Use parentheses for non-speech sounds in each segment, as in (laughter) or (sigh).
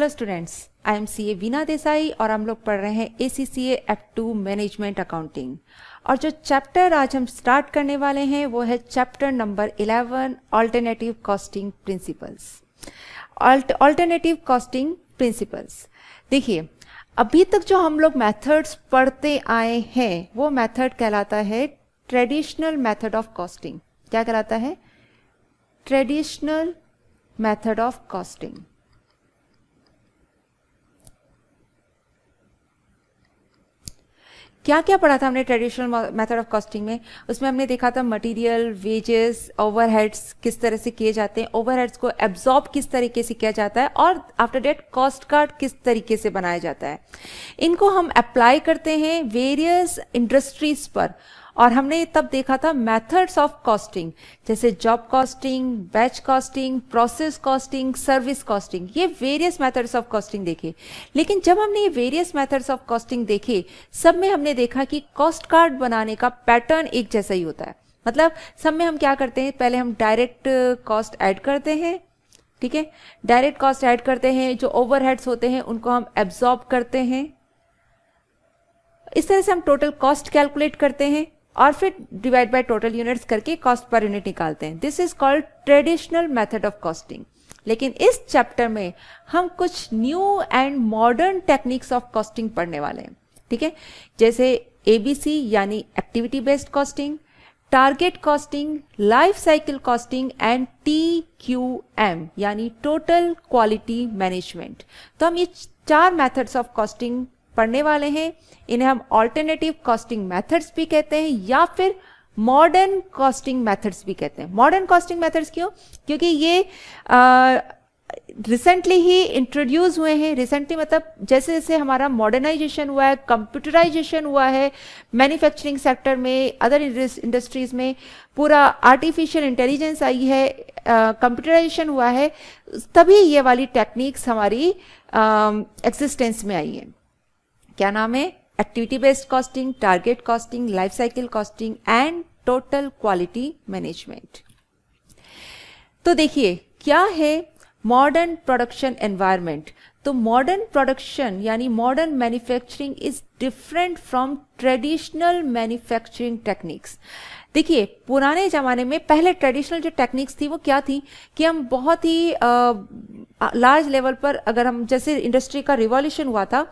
Hello students I am C A Veena Desai और हम लोग पढ़ रहे हैं A C C F two management accounting और जो चैप्टर आज हम स्टार्ट करने वाले हैं वो है chapter number 11 alternative costing principles alternative costing principles देखिए अभी तक जो हम लोग मैथड्स पढ़ते आए हैं वो मैथड कहलाता है ट्रेडिशनल मैथड ऑफ कॉस्टिंग क्या कहलाता है ट्रेडिशनल मैथड ऑफ कॉस्टिंग क्या क्या पढ़ा था हमने ट्रेडिशनल मेथड ऑफ कॉस्टिंग में उसमें हमने देखा था मटेरियल वेजेस ओवरहेड्स किस तरह से किए जाते हैं ओवरहेड्स को एब्जॉर्ब किस तरीके से किया जाता है और आफ्टर डेट कॉस्ट कार्ड किस तरीके से बनाया जाता है इनको हम अप्लाई करते हैं वेरियस इंडस्ट्रीज पर और हमने तब देखा था मेथड्स ऑफ कॉस्टिंग जैसे job costing batch costing process costing service costing ये वेरियस मेथड्स ऑफ कॉस्टिंग देखे लेकिन जब हमने ये वेरियस मेथड्स ऑफ कॉस्टिंग देखे सब में हमने देखा कि कॉस्ट कार्ड बनाने का पैटर्न एक जैसा ही होता है मतलब सब में हम क्या करते हैं पहले हम डायरेक्ट कॉस्ट ऐड करते हैं ठीक है डायरेक्ट कॉस्ट ऐड करते हैं जो ओवरहेड्स होते हैं उनको हम एब्जॉर्ब करते हैं इस तरह से हम टोटल कॉस्ट कैलकुलेट करते हैं और फिर डिवाइड बाय टोटल यूनिट्स करके कॉस्ट पर यूनिट निकालते हैं this is called traditional method of costing लेकिन इस चैप्टर में हम कुछ new and modern techniques of costing पढ़ने वाले हैं ठीक है जैसे एबीसी यानी activity based costing target costing life cycle costing and T Q M यानी टोटल क्वालिटी मैनेजमेंट तो हम ये चार मेथड्स ऑफ कॉस्टिंग पढ़ने वाले हैं इन्हें हम ऑल्टरनेटिव कॉस्टिंग मेथड्स भी कहते हैं या फिर मॉडर्न कॉस्टिंग मेथड्स भी कहते हैं मॉडर्न कॉस्टिंग मेथड्स क्यों क्योंकि ये रिसेंटली ही इंट्रोड्यूस हुए हैं रिसेंटली मतलब जैसे जैसे हमारा मॉडर्नाइजेशन हुआ है कंप्यूटराइजेशन हुआ है मैन्युफैक्चरिंग सेक्टर में अदर इंडस्ट्रीज में पूरा आर्टिफिशियल इंटेलिजेंस आई है कंप्यूटराइजेशन हुआ है तभी ये वाली टेक्निक्स हमारी uh, में आई है क्या नाम है activity based costing target costing life cycle costing and total quality management तो देखिए क्या है मॉडर्न प्रोडक्शन एनवायरमेंट तो मॉडर्न प्रोडक्शन यानी modern manufacturing is different from traditional manufacturing techniques देखिए पुराने ज़माने में पहले ट्रेडिशनल जो टेक्निक्स थी वो क्या थी कि हम बहुत ही लार्ज लेवल पर अगर हम जैसे इंडस्ट्री का रिवॉल्यूशन हुआ था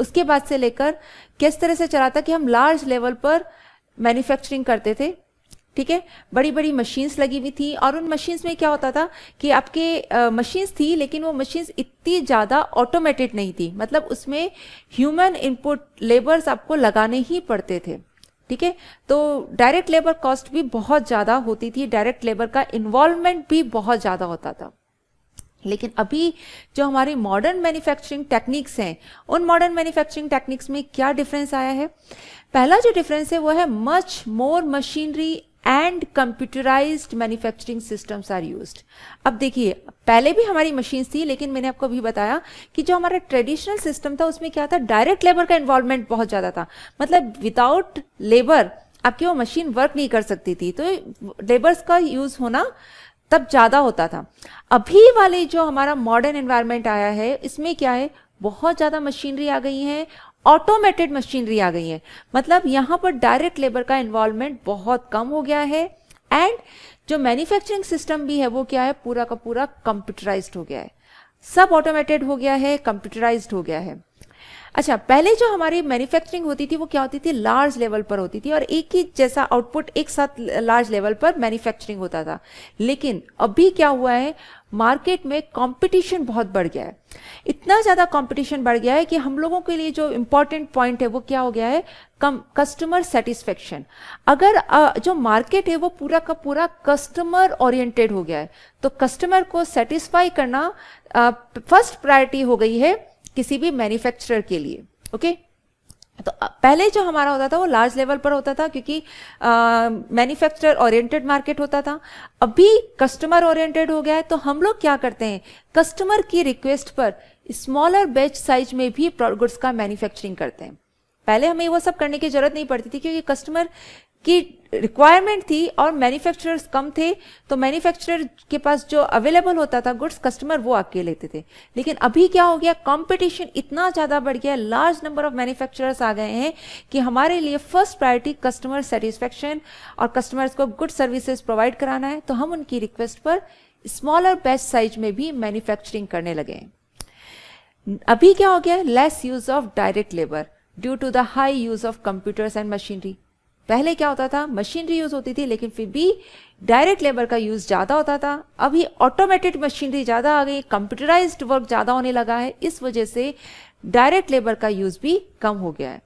उसके बाद से लेकर किस तरह से चला था कि हम लार्ज लेवल पर मैन्युफैक्चरिंग करते थे ठीक है बड़ी बड़ी मशीन्स लगी हुई थी और उन मशीन्स में क्या होता था कि आपके मशीन्स थी लेकिन वो मशीन्स इतनी ज़्यादा ऑटोमेटेड नहीं थी मतलब उसमें ह्यूमन इनपुट लेबर्स आपको लगाने ही पड़ते थे ठीक है तो डायरेक्ट लेबर कॉस्ट भी बहुत ज़्यादा होती थी डायरेक्ट लेबर का इन्वॉल्वमेंट भी बहुत ज़्यादा होता था लेकिन अभी जो हमारे मॉडर्न मैन्युफैक्चरिंग टेक्निक्स हैं उन मॉडर्न मैन्युफैक्चरिंग टेक्निक्स में क्या डिफरेंस आया है पहला जो डिफरेंस है वो है much more machinery and computerise manufacturing systems are use अब देखिए पहले भी हमारी मशीन थी लेकिन मैंने आपको अभी बताया कि जो हमारा ट्रेडिशनल सिस्टम था उसमें क्या था डायरेक्ट लेबर का इन्वॉल्वमेंट बहुत ज़्यादा था मतलब विदाउट लेबर आपकी वो मशीन वर्क नहीं कर सकती थी तो लेबर्स का यूज़ होना तब ज़्यादा होता था अभी वाले जो हमारा मॉडर्न एनवायरनमेंट आया है इसमें क्या है बहुत ज़्यादा मशीनरी आ गई है ऑटोमेटेड मशीनरी आ गई है मतलब यहां पर डायरेक्ट लेबर का इन्वॉल्वमेंट बहुत कम हो गया है एंड जो मैन्युफैक्चरिंग सिस्टम भी है वो क्या है पूरा का पूरा कंप्यूटराइज्ड हो गया है सब ऑटोमेटेड हो गया है कंप्यूटराइज्ड हो गया है अच्छा पहले जो हमारी मैन्युफैक्चरिंग होती थी वो क्या होती थी लार्ज लेवल पर होती थी और एक ही जैसा आउटपुट एक साथ लार्ज लेवल पर मैन्युफैक्चरिंग होता था लेकिन अभी क्या हुआ है मार्केट में कंपटीशन बहुत बढ़ गया है इतना ज़्यादा कंपटीशन बढ़ गया है कि हम लोगों के लिए जो इंपॉर्टेंट पॉइंट है वो क्या हो गया है कम कस्टमर सेटिस्फेक्शन अगर जो मार्केट है वो पूरा का पूरा कस्टमर ओरिएंटेड हो गया है तो कस्टमर को सेटिस्फाई करना फर्स्ट प्रायोरिटी हो गई है किसी भी मैन्युफैक्चरर के लिए ओके तो पहले जो हमारा होता था वो लार्ज लेवल पर होता था क्योंकि मैन्युफैक्चरर ओरिएंटेड मार्केट होता था अभी कस्टमर ओरिएंटेड हो गया है तो हम लोग क्या करते हैं कस्टमर की रिक्वेस्ट पर स्मॉलर बैच साइज में भी गुड्स का मैन्युफैक्चरिंग करते हैं पहले हमें वो सब करने की जरूरत नहीं पड़ती थी क्योंकि कस्टमर कि रिक्वायरमेंट थी और मैन्युफैक्चरर्स कम थे तो मैन्युफैक्चरर के पास जो अवेलेबल होता था गुड्स कस्टमर वो आके लेते थे लेकिन अभी क्या हो गया कंपटीशन इतना ज़्यादा बढ़ गया लार्ज नंबर ऑफ मैन्युफैक्चरर्स आ गए हैं कि हमारे लिए फर्स्ट प्रायोरिटी कस्टमर सेटिस्फेक्शन और कस्टमर्स को गुड सर्विसेज प्रोवाइड कराना है तो हम उनकी रिक्वेस्ट पर स्मॉलर बैच साइज में भी मैन्युफैक्चरिंग करने लगे अभी क्या हो गया less use of direct labour due to the high use of computers and machinery पहले क्या होता था मशीनरी यूज़ होती थी लेकिन फिर भी डायरेक्ट लेबर का यूज़ ज़्यादा होता था अभी ऑटोमेटेड मशीनरी ज़्यादा आ गई कंप्यूटराइज वर्क ज़्यादा होने लगा है इस वजह से डायरेक्ट लेबर का यूज़ भी कम हो गया है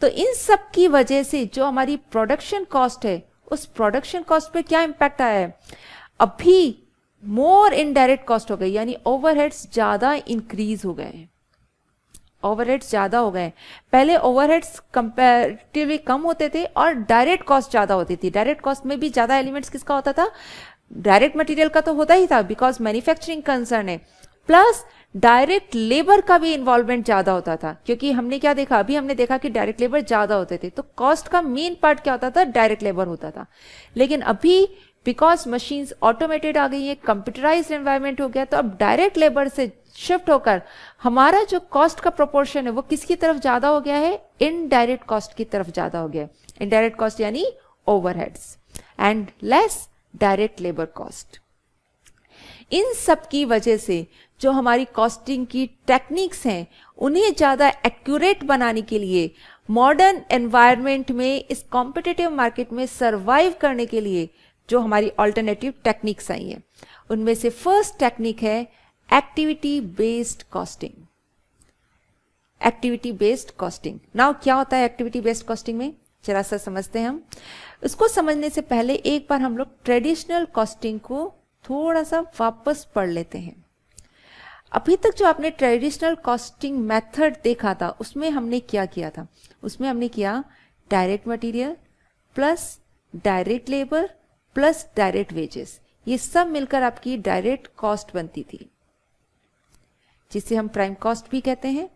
तो इन सब की वजह से जो हमारी प्रोडक्शन कॉस्ट है उस प्रोडक्शन कॉस्ट पे क्या इम्पैक्ट आया है अभी मोर इनडायरेक्ट कॉस्ट हो गई यानी ओवरहेड्स ज़्यादा इंक्रीज हो गए हैं ओवरहेड्स ज़्यादा हो गए पहले ओवरहेड्स कंपेरेटिवली कम होते थे और डायरेक्ट कॉस्ट ज़्यादा होती थी डायरेक्ट कॉस्ट में भी ज़्यादा एलिमेंट्स किसका होता था डायरेक्ट मटेरियल का तो होता ही था बिकॉज मैन्युफैक्चरिंग कंसर्न है प्लस डायरेक्ट लेबर का भी इन्वॉल्वमेंट ज़्यादा होता था क्योंकि हमने क्या देखा अभी हमने देखा कि डायरेक्ट लेबर ज़्यादा होते थे तो कॉस्ट का मेन पार्ट क्या होता था डायरेक्ट लेबर होता था लेकिन अभी बिकॉज मशीन्स ऑटोमेटेड आ गई है कंप्यूटराइज एनवायरमेंट हो गया तो अब डायरेक्ट लेबर से शिफ्ट होकर हमारा जो कॉस्ट का प्रोपोर्शन है वो किसकी तरफ ज्यादा हो गया है इनडायरेक्ट कॉस्ट की तरफ ज्यादा हो गया है इनडायरेक्ट कॉस्ट यानी overheads and less direct labour cost इन सब की वजह से जो हमारी कॉस्टिंग की टेक्निक्स हैं उन्हें ज़्यादा एक्यूरेट बनाने के लिए मॉडर्न एनवायरनमेंट में इस कॉम्पिटिटिव मार्केट में सरवाइव करने के लिए जो हमारी ऑल्टरनेटिव टेक्निक्स आई हैं उनमें से फर्स्ट टेक्निक है activity based costing activity based costing now क्या होता है एक्टिविटी बेस्ड कॉस्टिंग में जरा सा समझते हैं हम उसको समझने से पहले एक बार हम लोग ट्रेडिशनल कॉस्टिंग को थोड़ा सा वापस पढ़ लेते हैं अभी तक जो आपने ट्रेडिशनल कॉस्टिंग मेथड देखा था उसमें हमने क्या किया था उसमें हमने किया direct material plus direct labour plus direct wages ये सब मिलकर आपकी डायरेक्ट कॉस्ट बनती थी जिसे हम प्राइम कॉस्ट भी कहते हैं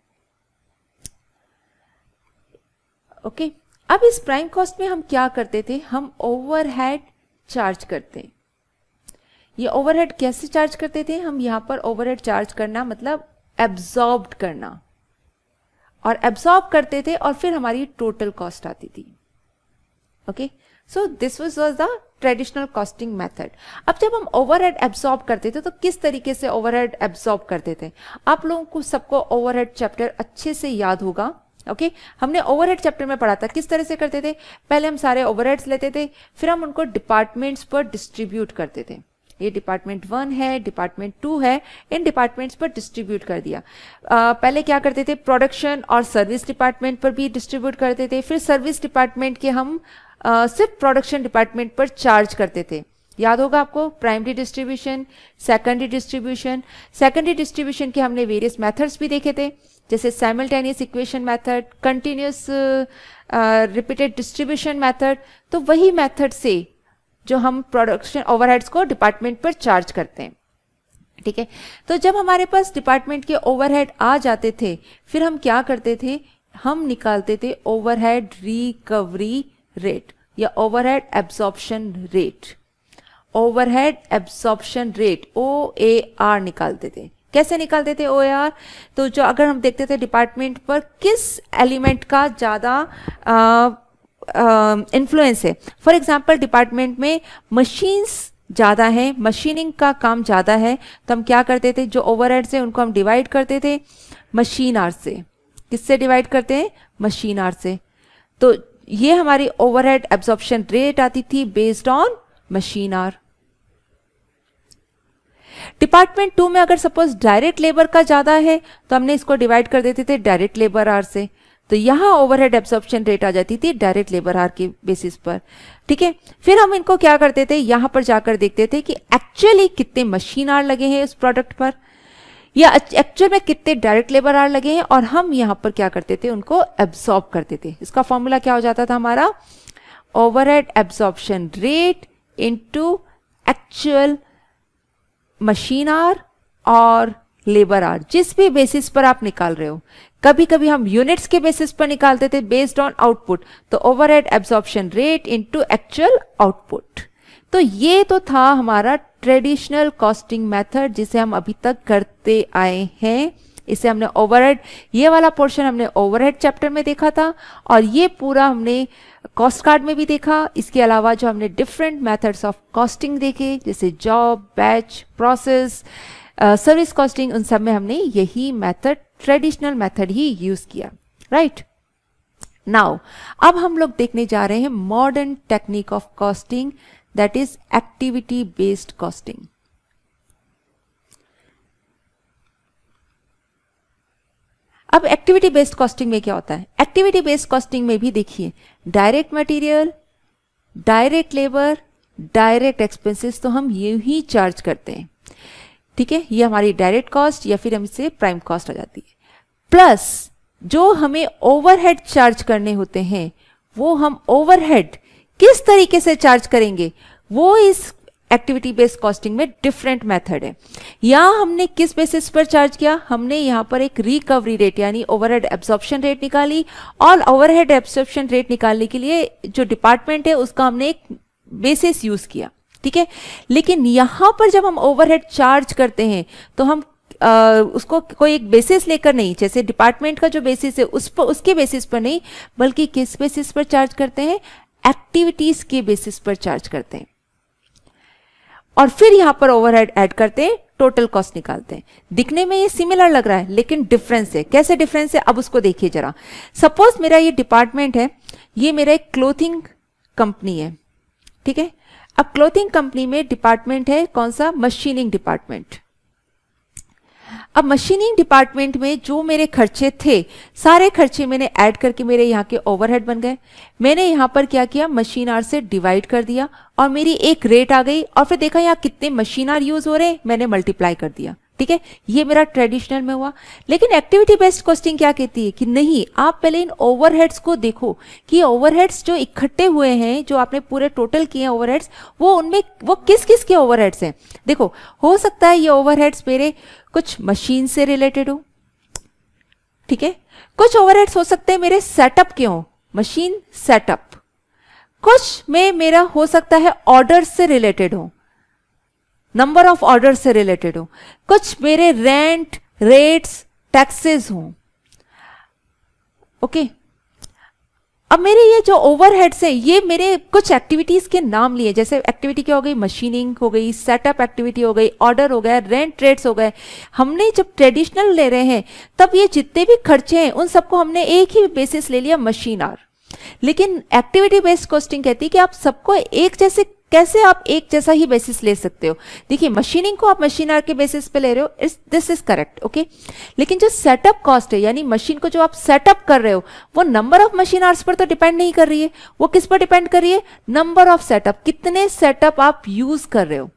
ओके okay. अब इस प्राइम कॉस्ट में हम क्या करते थे हम ओवरहेड चार्ज करते ये ओवरहेड कैसे चार्ज करते थे हम यहां पर ओवरहेड चार्ज करना मतलब एब्जॉर्ब करना और एब्जॉर्ब करते थे और फिर हमारी टोटल कॉस्ट आती थी okay okay? So this was was the traditional costing method अब जब हम ओवरहेड एब्सॉर्ब करते थे तो किस तरीके से ओवरहेड एब्सॉर्ब करते थे आप लोगों को सबको ओवरहेड चैप्टर अच्छे से याद होगा ओके okay? हमने ओवरहेड चैप्टर में पढ़ा था किस तरह से करते थे पहले हम सारे ओवरहेड्स लेते थे फिर हम उनको डिपार्टमेंट्स पर डिस्ट्रीब्यूट करते थे ये डिपार्टमेंट वन है डिपार्टमेंट टू है इन डिपार्टमेंट्स पर डिस्ट्रीब्यूट कर दिया आ, पहले क्या करते थे प्रोडक्शन और सर्विस डिपार्टमेंट पर भी डिस्ट्रीब्यूट करते थे फिर सर्विस डिपार्टमेंट के हम आ, सिर्फ प्रोडक्शन डिपार्टमेंट पर चार्ज करते थे याद होगा आपको primary distribution secondary distribution secondary distribution के हमने वेरियस मेथड्स भी देखे थे जैसे simultaneous equation method continuous repeated distribution method तो वही मेथड से जो हम प्रोडक्शन ओवरहेड्स को डिपार्टमेंट पर चार्ज करते हैं ठीक है तो जब हमारे पास डिपार्टमेंट के ओवरहेड आ जाते थे फिर हम क्या करते थे हम निकालते थे ओवरहेड रिकवरी रेट या overhead absorption rate overhead absorption rate O A R निकालते थे कैसे निकालते थे ओ ए आर तो जो अगर हम देखते थे डिपार्टमेंट पर किस एलिमेंट का ज़्यादा इन्फ्लुएंस um, uh, है फॉर एग्जाम्पल डिपार्टमेंट में मशीन्स ज़्यादा है मशीनिंग का काम ज़्यादा है तो हम क्या करते थे जो ओवर से उनको हम डिवाइड करते थे मशीन आर से किससे डिवाइड करते हैं मशीन आर से तो ये हमारी ओवर हेड एब्जॉर्प्शन रेट आती थी based on machine hour department two में अगर सपोज डायरेक्ट लेबर का ज़्यादा है तो हमने इसको डिवाइड कर देते थे डायरेक्ट लेबर आर से तो यहाँ ओवरहेड एब्सॉर्प्शन रेट आ जाती थी डायरेक्ट लेबर आर के बेसिस पर ठीक है फिर हम इनको क्या करते थे यहाँ पर जाकर देखते थे कि एक्चुअली कितने मशीन आर लगे हैं उस प्रोडक्ट पर या एक्चुअल में कितने डायरेक्ट लेबर आर लगे हैं और हम यहाँ पर क्या करते थे उनको एब्सॉर्ब करते थे इसका फॉर्मूला क्या हो जाता था हमारा overhead absorption rate into actual machine hour और लेबर आर जिस भी बेसिस पर आप निकाल रहे हो कभी कभी हम यूनिट्स के बेसिस पर निकालते थे बेस्ड ऑन आउटपुट तो overhead absorption rate into actual output तो ये तो था हमारा ट्रेडिशनल कॉस्टिंग मेथड जिसे हम अभी तक करते आए हैं इसे हमने ओवरहेड ये वाला पोर्शन हमने ओवरहेड चैप्टर में देखा था और ये पूरा हमने कॉस्ट कार्ड में भी देखा इसके अलावा जो हमने डिफरेंट मेथड्स ऑफ कॉस्टिंग देखे जैसे job batch process service uh, costing उन सब में हमने यही मेथड ट्रेडिशनल मेथड ही यूज किया राइट right? नाउ अब हम लोग देखने जा रहे हैं modern technique of costing that is activity based costing अब एक्टिविटी बेस्ड कॉस्टिंग में क्या होता है एक्टिविटी बेस्ड कॉस्टिंग में भी देखिए direct material direct labour direct expenses तो हम यू ही चार्ज करते हैं ठीक है ये हमारी डायरेक्ट कॉस्ट या फिर हमसे प्राइम कॉस्ट आ जाती है प्लस जो हमें ओवरहेड चार्ज करने होते हैं वो हम ओवरहेड किस तरीके से चार्ज करेंगे वो इस एक्टिविटी बेस्ड कॉस्टिंग में डिफरेंट मेथड है या हमने किस बेसिस पर चार्ज किया हमने यहां पर एक रिकवरी रेट यानी ओवरहेड एब्जॉर्प्शन रेट निकाली और ओवरहेड एब्जॉर्प्शन रेट निकालने के लिए जो डिपार्टमेंट है उसका हमने एक बेसिस यूज किया ठीक है लेकिन यहां पर जब हम ओवरहेड चार्ज करते हैं तो हम आ, उसको कोई एक बेसिस लेकर नहीं जैसे डिपार्टमेंट का जो बेसिस है उस पर उसके बेसिस पर नहीं बल्कि किस बेसिस पर चार्ज करते हैं एक्टिविटीज के बेसिस पर चार्ज करते हैं और फिर यहां पर ओवरहेड ऐड करते हैं टोटल कॉस्ट निकालते हैं दिखने में ये सिमिलर लग रहा है लेकिन डिफरेंस है कैसे डिफरेंस है अब उसको देखिए जरा सपोज मेरा ये डिपार्टमेंट है ये मेरा एक क्लोथिंग कंपनी है ठीक है अब क्लोथिंग कंपनी में डिपार्टमेंट है कौन सा मशीनिंग डिपार्टमेंट अब मशीनिंग डिपार्टमेंट में जो मेरे खर्चे थे सारे खर्चे मैंने ऐड करके मेरे यहाँ के ओवरहेड बन गए मैंने यहाँ पर क्या किया मशीन आर से डिवाइड कर दिया और मेरी एक रेट आ गई और फिर देखा यहाँ कितने मशीन आर यूज हो रहे मैंने मल्टीप्लाई कर दिया ठीक है ये मेरा ट्रेडिशनल में हुआ लेकिन एक्टिविटी बेस्ड कॉस्टिंग क्या कहती है कि नहीं आप पहले इन ओवरहेड्स को देखो कि ओवरहेड्स जो इकट्ठे हुए हैं जो आपने पूरे टोटल किए हैं ओवरहेड्स वो उनमें वो किस किस के ओवरहेड्स हैं देखो हो सकता है ये ओवरहेड्स मेरे कुछ मशीन से रिलेटेड हो ठीक है कुछ ओवरहेड्स हो सकते हैं मेरे सेटअप के हों मशीन सेटअप कुछ में मेरा हो सकता है ऑर्डर से रिलेटेड हो नंबर ऑफ ऑर्डर से रिलेटेड हो कुछ मेरे रेंट रेट्स टैक्सेस हो ओके अब मेरे ये जो ओवरहेड्स हैं ये मेरे कुछ एक्टिविटीज़ के नाम लिए जैसे एक्टिविटी क्या हो गई मशीनिंग हो गई सेटअप एक्टिविटी हो गई ऑर्डर हो गया रेंट रेट्स हो गए हमने जब ट्रेडिशनल ले रहे हैं तब ये जितने भी खर्चे हैं उन सबको हमने एक ही बेसिस ले लिया मशीन आर लेकिन एक्टिविटी बेस्ड कॉस्टिंग कहती है कि आप सबको एक जैसे कैसे आप एक जैसा ही बेसिस ले सकते हो देखिए मशीनिंग को आप मशीन आर के बेसिस पे ले रहे हो दिस इज करेक्ट ओके लेकिन जो सेटअप कॉस्ट है यानी मशीन को जो आप सेटअप कर रहे हो वो नंबर ऑफ मशीन आर्स पर तो डिपेंड नहीं कर रही है वो किस पर डिपेंड कर रही है नंबर ऑफ सेटअप कितने सेटअप आप यूज कर रहे हो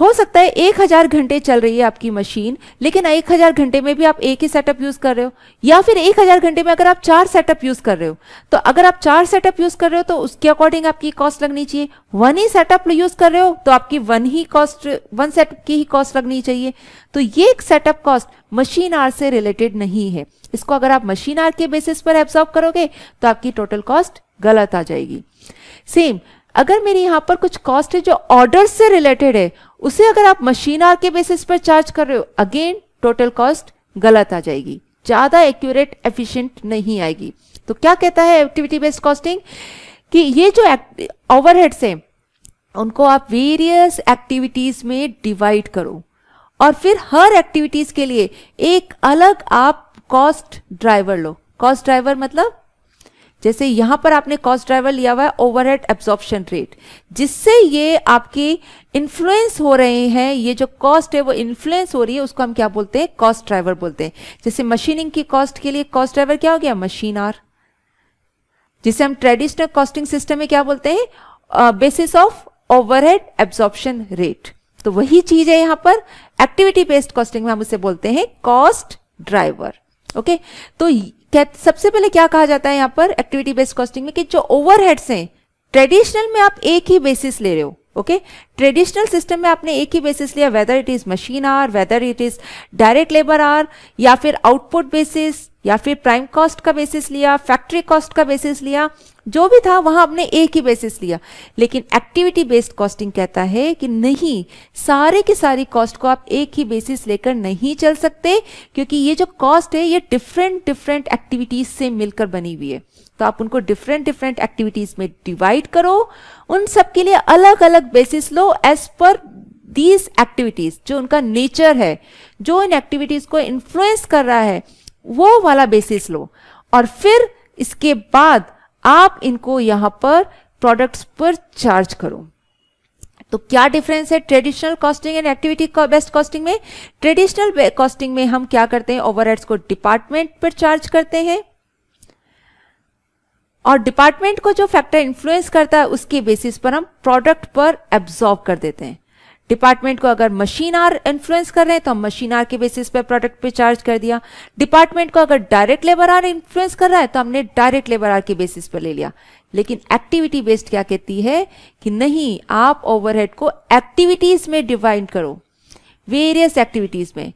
हो सकता है एक हजार घंटे चल रही है आपकी मशीन लेकिन एक हजार घंटे में भी आप एक ही सेटअप यूज कर रहे हो या फिर एक हजार घंटे में अगर आप चार सेटअप यूज कर रहे हो तो अगर आप चार सेटअप यूज कर रहे हो तो उसके अकॉर्डिंग आपकी कॉस्ट लगनी चाहिए वन ही सेटअप यूज कर रहे हो तो आपकी वन ही कॉस्ट वन सेटअप की ही कॉस्ट लगनी चाहिए तो ये एक सेटअप कॉस्ट मशीन आर से रिलेटेड नहीं है इसको अगर आप मशीन आर के बेसिस पर एब्सॉर्व करोगे तो आपकी टोटल कॉस्ट गलत आ जाएगी सेम अगर मेरे यहाँ पर कुछ कॉस्ट है जो ऑर्डर से रिलेटेड है उसे अगर आप मशीन आर के बेसिस पर चार्ज कर रहे हो अगेन टोटल कॉस्ट गलत आ जाएगी ज्यादा एक्यूरेट एफिशिएंट नहीं आएगी तो क्या कहता है एक्टिविटी बेस्ड कॉस्टिंग कि ये जो ओवरहेड्स हैं उनको आप वेरियस एक्टिविटीज में डिवाइड करो और फिर हर एक्टिविटीज के लिए एक अलग आप कॉस्ट ड्राइवर लो कॉस्ट ड्राइवर मतलब जैसे यहां पर आपने कॉस्ट ड्राइवर लिया हुआ है ओवरहेड एब्जॉर्प्शन रेट जिससे ये आपकी इन्फ्लुएंस हो रहे हैं ये जो कॉस्ट है वो इन्फ्लुएंस हो रही है उसको हम क्या बोलते हैं कॉस्ट ड्राइवर बोलते हैं जैसे मशीनिंग की कॉस्ट के लिए कॉस्ट ड्राइवर क्या हो गया मशीन आर जिसे हम ट्रेडिशनल कॉस्टिंग सिस्टम में क्या बोलते हैं basis of overhead absorption rate तो वही चीज है यहां पर एक्टिविटी बेस्ड कॉस्टिंग में हम उसे बोलते हैं कॉस्ट ड्राइवर ओके okay? तो सबसे पहले क्या कहा जाता है यहाँ पर एक्टिविटी बेस्ड कॉस्टिंग में कि जो ओवरहेड्स हैं ट्रेडिशनल में आप एक ही बेसिस ले रहे हो ओके ट्रेडिशनल सिस्टम में आपने एक ही बेसिस लिया whether it is machine hour whether it is direct labour hour या फिर आउटपुट बेसिस या फिर प्राइम कॉस्ट का बेसिस लिया फैक्ट्री कॉस्ट का बेसिस लिया जो भी था वहां आपने एक ही बेसिस लिया लेकिन एक्टिविटी बेस्ड कॉस्टिंग कहता है कि नहीं सारे की सारी कॉस्ट को आप एक ही बेसिस लेकर नहीं चल सकते क्योंकि ये जो कॉस्ट है ये डिफरेंट डिफरेंट एक्टिविटीज से मिलकर बनी हुई है तो आप उनको डिफरेंट डिफरेंट एक्टिविटीज में डिवाइड करो उन सबके लिए अलग अलग बेसिस लो एज पर दीज एक्टिविटीज जो उनका नेचर है जो इन एक्टिविटीज को इन्फ्लुएंस कर रहा है वो वाला बेसिस लो और फिर इसके बाद आप इनको यहाँ पर प्रोडक्ट्स पर चार्ज करो तो क्या डिफरेंस है traditional costing and activity based costing में ट्रेडिशनल कॉस्टिंग में हम क्या करते हैं ओवर को डिपार्टमेंट पर चार्ज करते हैं और डिपार्टमेंट को जो फैक्टर इन्फ्लुएंस करता है उसके बेसिस पर हम प्रोडक्ट पर एब्जॉर्व कर देते हैं डिपार्टमेंट को अगर मशीन आर इन्फ्लुएंस कर रहे हैं तो हम मशीन आर के बेसिस पर प्रोडक्ट पे चार्ज कर दिया डिपार्टमेंट को अगर डायरेक्ट लेबर आर इन्फ्लुएंस कर रहा है तो हमने डायरेक्ट लेबर आर के बेसिस पर ले लिया लेकिन एक्टिविटी बेस्ड क्या कहती है कि नहीं आप ओवरहेड को एक्टिविटीज में डिवाइड करो वेरियस एक्टिविटीज में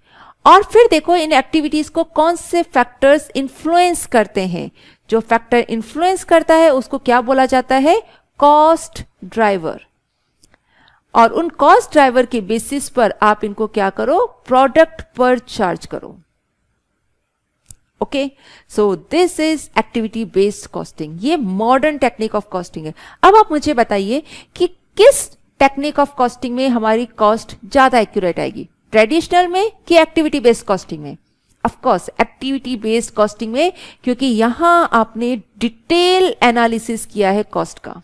और फिर देखो इन एक्टिविटीज को कौन से फैक्टर्स इन्फ्लुएंस करते हैं जो फैक्टर इन्फ्लुएंस करता है उसको क्या बोला जाता है कॉस्ट ड्राइवर और उन कॉस्ट ड्राइवर के बेसिस पर आप इनको क्या करो प्रोडक्ट पर चार्ज करो okay so this is activity based costing ये मॉडर्न टेक्निक ऑफ कॉस्टिंग है अब आप मुझे बताइए कि किस टेक्निक ऑफ कॉस्टिंग में हमारी कॉस्ट ज्यादा एक्यूरेट आएगी ट्रेडिशनल में कि एक्टिविटी बेस्ड कॉस्टिंग में ऑफकोर्स एक्टिविटी बेस्ड कॉस्टिंग में क्योंकि यहां आपने डिटेल एनालिसिस किया है कॉस्ट का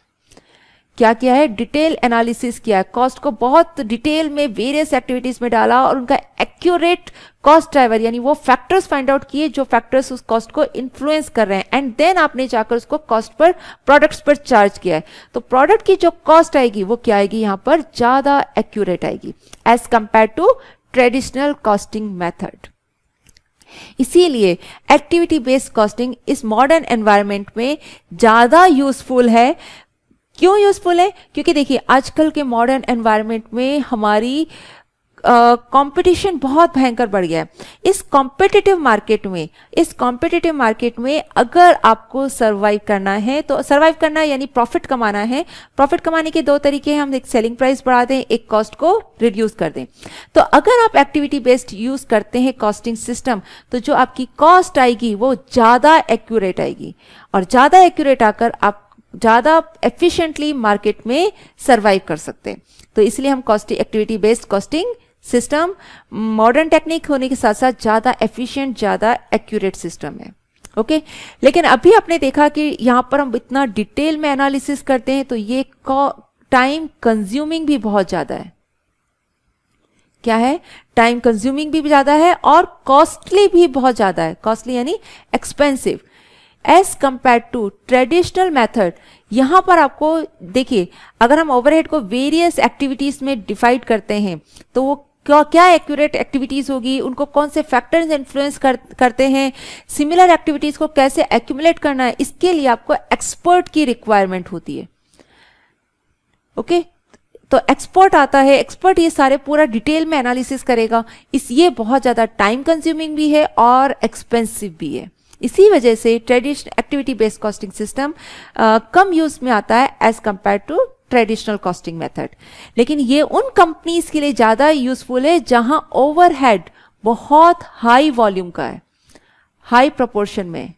क्या किया है डिटेल एनालिसिस किया है कॉस्ट को बहुत डिटेल में वेरियस एक्टिविटीज में डाला और उनका एक्यूरेट कॉस्ट ड्राइवर यानी वो फैक्टर्स फाइंड आउट किए जो फैक्टर्स उस कॉस्ट को इन्फ्लुएंस कर रहे हैं एंड देन आपने जाकर उसको कॉस्ट पर प्रोडक्ट्स पर चार्ज किया है तो प्रोडक्ट की जो कॉस्ट आएगी वो क्या आएगी यहाँ पर ज्यादा एक्यूरेट आएगी as compare to traditional costing method इसीलिए एक्टिविटी बेस्ड कॉस्टिंग इस मॉडर्न एनवायरमेंट में ज़्यादा यूजफुल है क्यों यूजफुल है क्योंकि देखिए आजकल के मॉडर्न एनवायरनमेंट में हमारी कंपटीशन uh, बहुत भयंकर बढ़ गया है इस कॉम्पिटिटिव मार्केट में इस कॉम्पिटिटिव मार्केट में अगर आपको सर्वाइव करना है तो सर्वाइव करना यानी प्रॉफिट कमाना है प्रॉफिट कमाने के दो तरीके हैं हम एक सेलिंग प्राइस बढ़ा दें एक कॉस्ट को रिड्यूस कर दें तो अगर आप एक्टिविटी बेस्ड यूज करते हैं कॉस्टिंग सिस्टम तो जो आपकी कॉस्ट आएगी वो ज़्यादा एक्यूरेट आएगी और ज़्यादा एक्यूरेट आकर आप ज़्यादा एफिशिएंटली मार्केट में सरवाइव कर सकते हैं तो इसलिए हम costing activity based costing system modern technique होने के साथ साथ ज़्यादा एफिशिएंट ज़्यादा एक्यूरेट सिस्टम है ओके okay? लेकिन अभी आपने देखा कि यहां पर हम इतना डिटेल में एनालिसिस करते हैं तो ये टाइम कंज्यूमिंग भी बहुत ज़्यादा है क्या है टाइम कंज्यूमिंग भी ज़्यादा है और कॉस्टली भी बहुत ज़्यादा है कॉस्टली यानी expensive as compare to traditional method यहाँ पर आपको देखिए अगर हम ओवरहेड को वेरियस एक्टिविटीज में डिफाइड करते हैं तो वो क्या क्या एक्यूरेट एक्टिविटीज़ होगी उनको कौन से फैक्टर्स इन्फ्लुएंस कर, करते हैं सिमिलर एक्टिविटीज़ को कैसे एक्यूमुलेट करना है इसके लिए आपको एक्सपर्ट की रिक्वायरमेंट होती है ओके okay? तो एक्सपर्ट आता है एक्सपर्ट ये सारे पूरा डिटेल में एनालिसिस करेगा इस ये बहुत ज़्यादा टाइम कंज्यूमिंग भी है और एक्सपेंसिव भी है इसी वजह से traditional activity based costing system कम यूज में आता है as compare to traditional costing method लेकिन ये उन कंपनीज के लिए ज़्यादा यूजफुल है जहां ओवरहेड बहुत हाई वॉल्यूम का है हाई प्रोपोर्शन में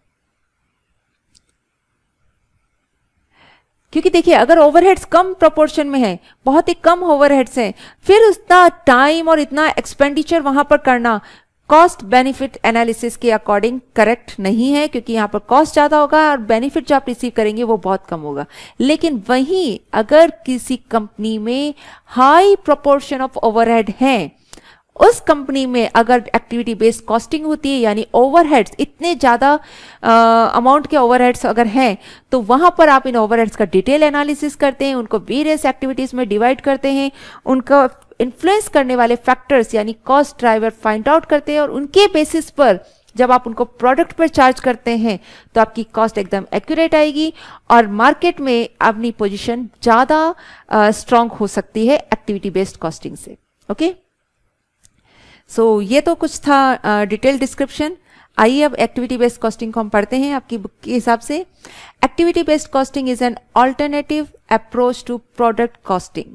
क्योंकि देखिए अगर ओवरहेड्स कम प्रोपोर्शन में है बहुत ही कम ओवरहेड्स हैं फिर उतना टाइम और इतना एक्सपेंडिचर वहां पर करना कॉस्ट बेनिफिट एनालिसिस के अकॉर्डिंग करेक्ट नहीं है क्योंकि यहाँ पर कॉस्ट ज़्यादा होगा और बेनिफिट जो आप रिसीव करेंगे वो बहुत कम होगा लेकिन वहीं अगर किसी कंपनी में हाई प्रोपोर्शन ऑफ ओवरहेड है उस कंपनी में अगर एक्टिविटी बेस्ड कॉस्टिंग होती है यानी ओवरहेड्स इतने ज़्यादा अमाउंट के ओवरहेड्स अगर हैं तो वहाँ पर आप इन ओवरहेड्स का डिटेल एनालिसिस करते हैं उनको वेरियस एक्टिविटीज़ में डिवाइड करते हैं उनका इन्फ्लुएंस करने वाले फैक्टर्स यानी कॉस्ट ड्राइवर फाइंड आउट करते हैं और उनके बेसिस पर जब आप उनको प्रोडक्ट पर चार्ज करते हैं तो आपकी कॉस्ट एकदम एक्यूरेट आएगी और मार्केट में अपनी पोजिशन ज़्यादा स्ट्रांग हो सकती है एक्टिविटी बेस्ड कॉस्टिंग से ओके okay? सो so, ये तो कुछ था डिटेल डिस्क्रिप्शन आइए अब एक्टिविटी बेस्ड कॉस्टिंग को हम पढ़ते हैं आपकी बुक के हिसाब से activity based costing is an alternative approach to product costing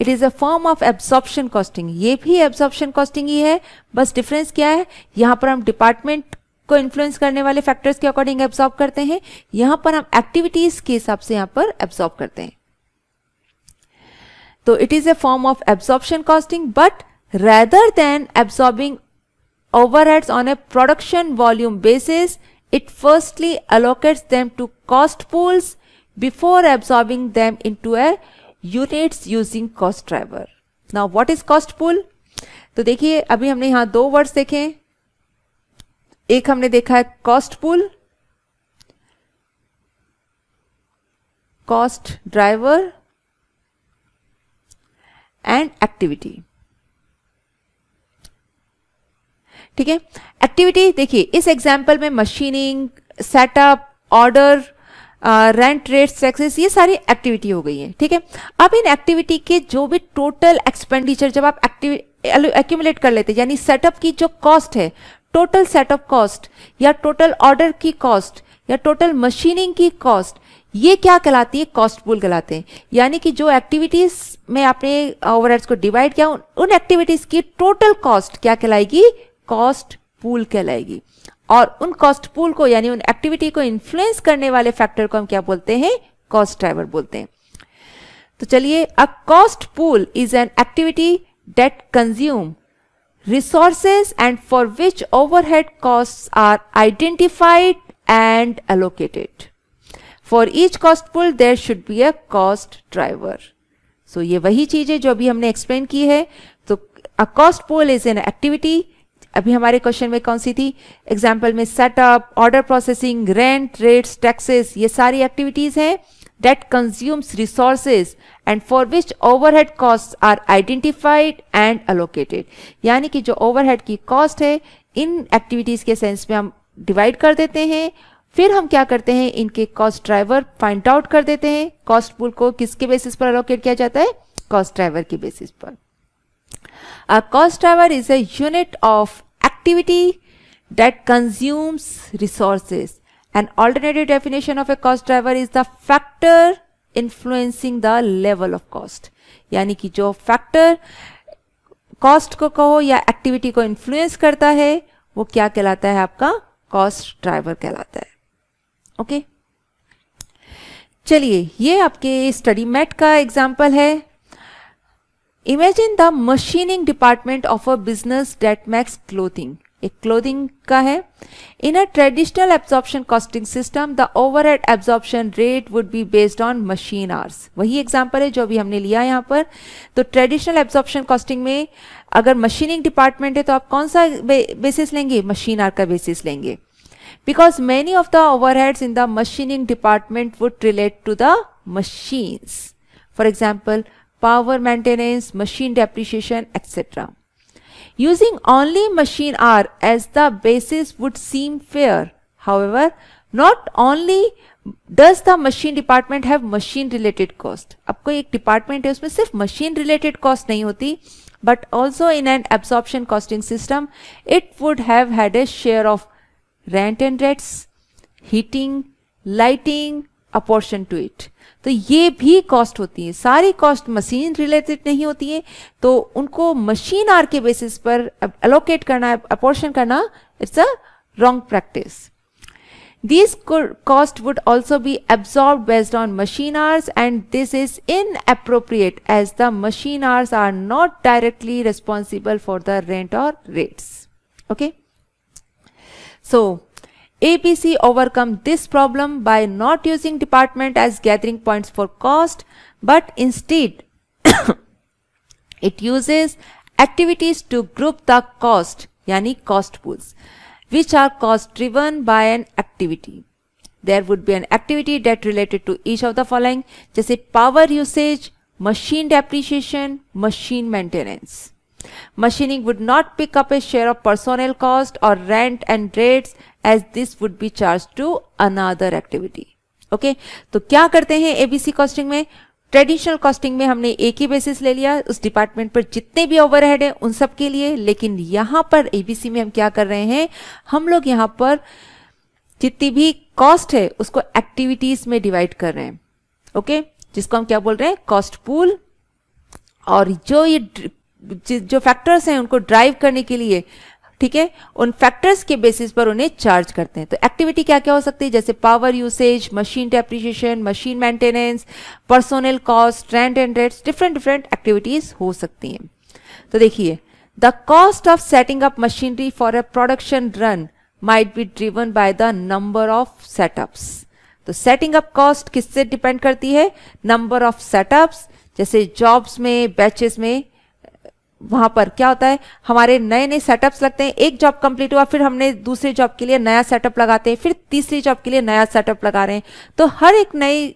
it is a form of absorption costing ये भी एब्सॉर्प्शन कॉस्टिंग ही है बस डिफरेंस क्या है यहां पर हम डिपार्टमेंट को इन्फ्लुएंस करने वाले फैक्टर्स के अकॉर्डिंग एब्सॉर्ब करते हैं यहां पर हम एक्टिविटीज के हिसाब से यहां पर एब्सॉर्ब करते हैं तो it is a form of absorption costing but Rather than absorbing overheads on a production volume basis, it firstly allocates them to cost pools before absorbing them into a units using cost driver. Now what is cost pool? to dekhiye abhi humne yahan do words dekhe ek humne dekha hai cost pool cost driver and activity ठीक है activity देखिए इस example में machining setup order rent rate taxes ये सारी activity हो गई है ठीक है अब इन एक्टिविटी के जो भी टोटल एक्सपेंडिचर जब आप एक्यूमुलेट कर लेते हैं यानी सेटअप की जो कॉस्ट है टोटल सेटअप कॉस्ट या टोटल ऑर्डर की कॉस्ट या टोटल मशीनिंग की कॉस्ट ये क्या कहलाती है कॉस्ट पुल कहलाते हैं यानी कि जो एक्टिविटीज में आपने ओवरहेड्स को डिवाइड किया उन एक्टिविटीज की टोटल कॉस्ट क्या कहलाएगी कॉस्ट पूल कहलाएगी और उन कॉस्ट पूल को यानी उन एक्टिविटी को इन्फ्लुएंस करने वाले फैक्टर को हम क्या बोलते हैं कॉस्ट ड्राइवर बोलते हैं तो चलिए a cost pool is an activity that consume resources and for which overhead cost are identified and allocated for each cost pool there should be a cost driver so ये वही चीज है जो अभी हमने एक्सप्लेन की है तो a cost pool is an activity अभी हमारे क्वेश्चन में कौन सी थी एग्जाम्पल में setup order processing rent rates taxes ये सारी एक्टिविटीज हैं that consumes resources and for which over cost are identified and allocated यानी कि जो ओवरहेड की कॉस्ट है इन एक्टिविटीज के सेंस में हम डिवाइड कर देते हैं फिर हम क्या करते हैं इनके कॉस्ट ड्राइवर फाइंड आउट कर देते हैं कॉस्ट पुल को किसके बेसिस पर अलोकेट किया जाता है कॉस्ट ड्राइवर के बेसिस पर A cost driver is a unit of activity that consumes resources. An alternative definition of a cost driver is the factor influencing the level of cost. yani ki jo factor cost ko कहो ya activity ko influence karta hai wo kya kehlata hai aapka cost driver kehlata hai okay? चलिए ये आपके study mate का example है imagine the machining department of a business that makes clothing एक clothing का है in a traditional absorption costing system the overhead absorption rate would be based on machine hours वही example है जो अभी हमने लिया यहाँ पर तो ट्रेडिशनल एब्जॉर्प्शन कॉस्टिंग में अगर मशीनिंग डिपार्टमेंट है तो आप कौन सा बेसिस लेंगे मशीन आर का बेसिस लेंगे because many of the overhead in the machining department would relate to the machines for example power maintenance, machine depreciation, etc. Using only machine R as the basis would seem fair. However, not only does the machine department have machine related cost. आपको एक department है उसमें सिर्फ machine related cost नहीं होती but also in an absorption costing system it would have had a share of rent and rates, heating, lighting, apportioned to it. तो ये भी कॉस्ट होती है सारी कॉस्ट मशीन रिलेटेड नहीं होती है तो उनको मशीन आर के बेसिस पर अलोकेट करना अपोर्शन करना it's a wrong practice this cost would also be absorb based on machine hours and this is inappropriate as the machine hours are not directly responsible for the rent और rates okay so ABC overcome this problem by not using department as gathering points for cost, but instead (coughs) it uses activities to group the cost, yani cost pools, which are cost driven by an activity. There would be an activity that related to each of the following, जैसे power usage, machine depreciation, machine maintenance. Machining would not pick up a share of personnel cost or rent and rates as this would be charge to another activity okay तो क्या करते हैं ABC costing में traditional costing में हमने एक ही basis ले लिया उस डिपार्टमेंट पर जितने भी ओवरहेड है उन सब के लिए लेकिन यहाँ पर एबीसी में हम क्या कर रहे हैं हम लोग यहाँ पर जितनी भी कॉस्ट है उसको एक्टिविटीज में डिवाइड कर रहे हैं ओके okay? जिसको हम क्या बोल रहे हैं कॉस्ट पूल और जो ये जो फैक्टर्स हैं उनको ड्राइव करने के लिए ठीक है उन फैक्टर्स के बेसिस पर उन्हें चार्ज करते हैं तो एक्टिविटी क्या क्या हो सकती है जैसे power usage machine depreciation machine maintenance personal cost trend and rates different different activities हो सकती हैं तो देखिए the cost of setting up machinery for a production run might be driven by the number of setups तो setting up cost किससे depend करती है number of setups जैसे जॉब्स में बैचेस में वहां पर क्या होता है हमारे नए नए सेटअप्स लगते हैं एक जॉब कंप्लीट हुआ फिर हमने दूसरे जॉब के लिए नया सेटअप लगाते हैं फिर तीसरी जॉब के लिए नया सेटअप लगा रहे हैं तो हर एक नई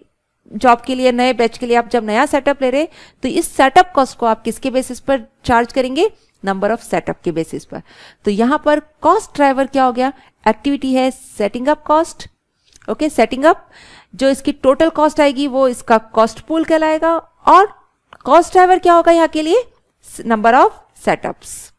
जॉब के लिए नए बैच के लिए आप जब नया सेटअप ले रहे हैं तो इस सेटअप कॉस्ट को आप किसके बेसिस पर चार्ज करेंगे नंबर ऑफ सेटअप के बेसिस पर तो यहां पर कॉस्ट ड्राइवर क्या हो गया एक्टिविटी है setting up cost okay setting up जो इसकी टोटल कॉस्ट आएगी वो इसका कॉस्ट पूल कहलाएगा और कॉस्ट ड्राइवर क्या होगा यहाँ के लिए number of setups.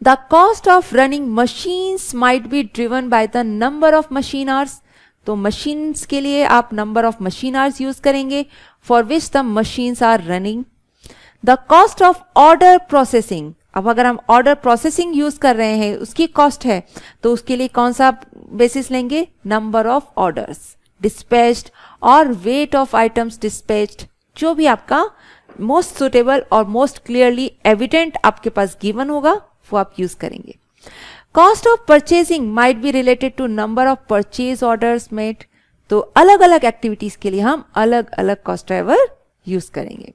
The cost of running machines might be driven by the number of machine hours. तो machines के लिए आप number of machine hours use करेंगे for which the machines are running. The cost of order processing. अब अगर हम order processing use कर रहे हैं उसकी cost है तो उसके लिए कौन सा basis लेंगे Number of orders dispatched और weight of items dispatched जो भी आपका मोस्ट सुटेबल और मोस्ट क्लियरली एविडेंट आपके पास गिवन होगा वो आप यूज करेंगे cost of purchasing might be related to number of purchase orders made तो अलग अलग एक्टिविटीज के लिए हम अलग अलग कॉस्ट ड्राइवर यूज करेंगे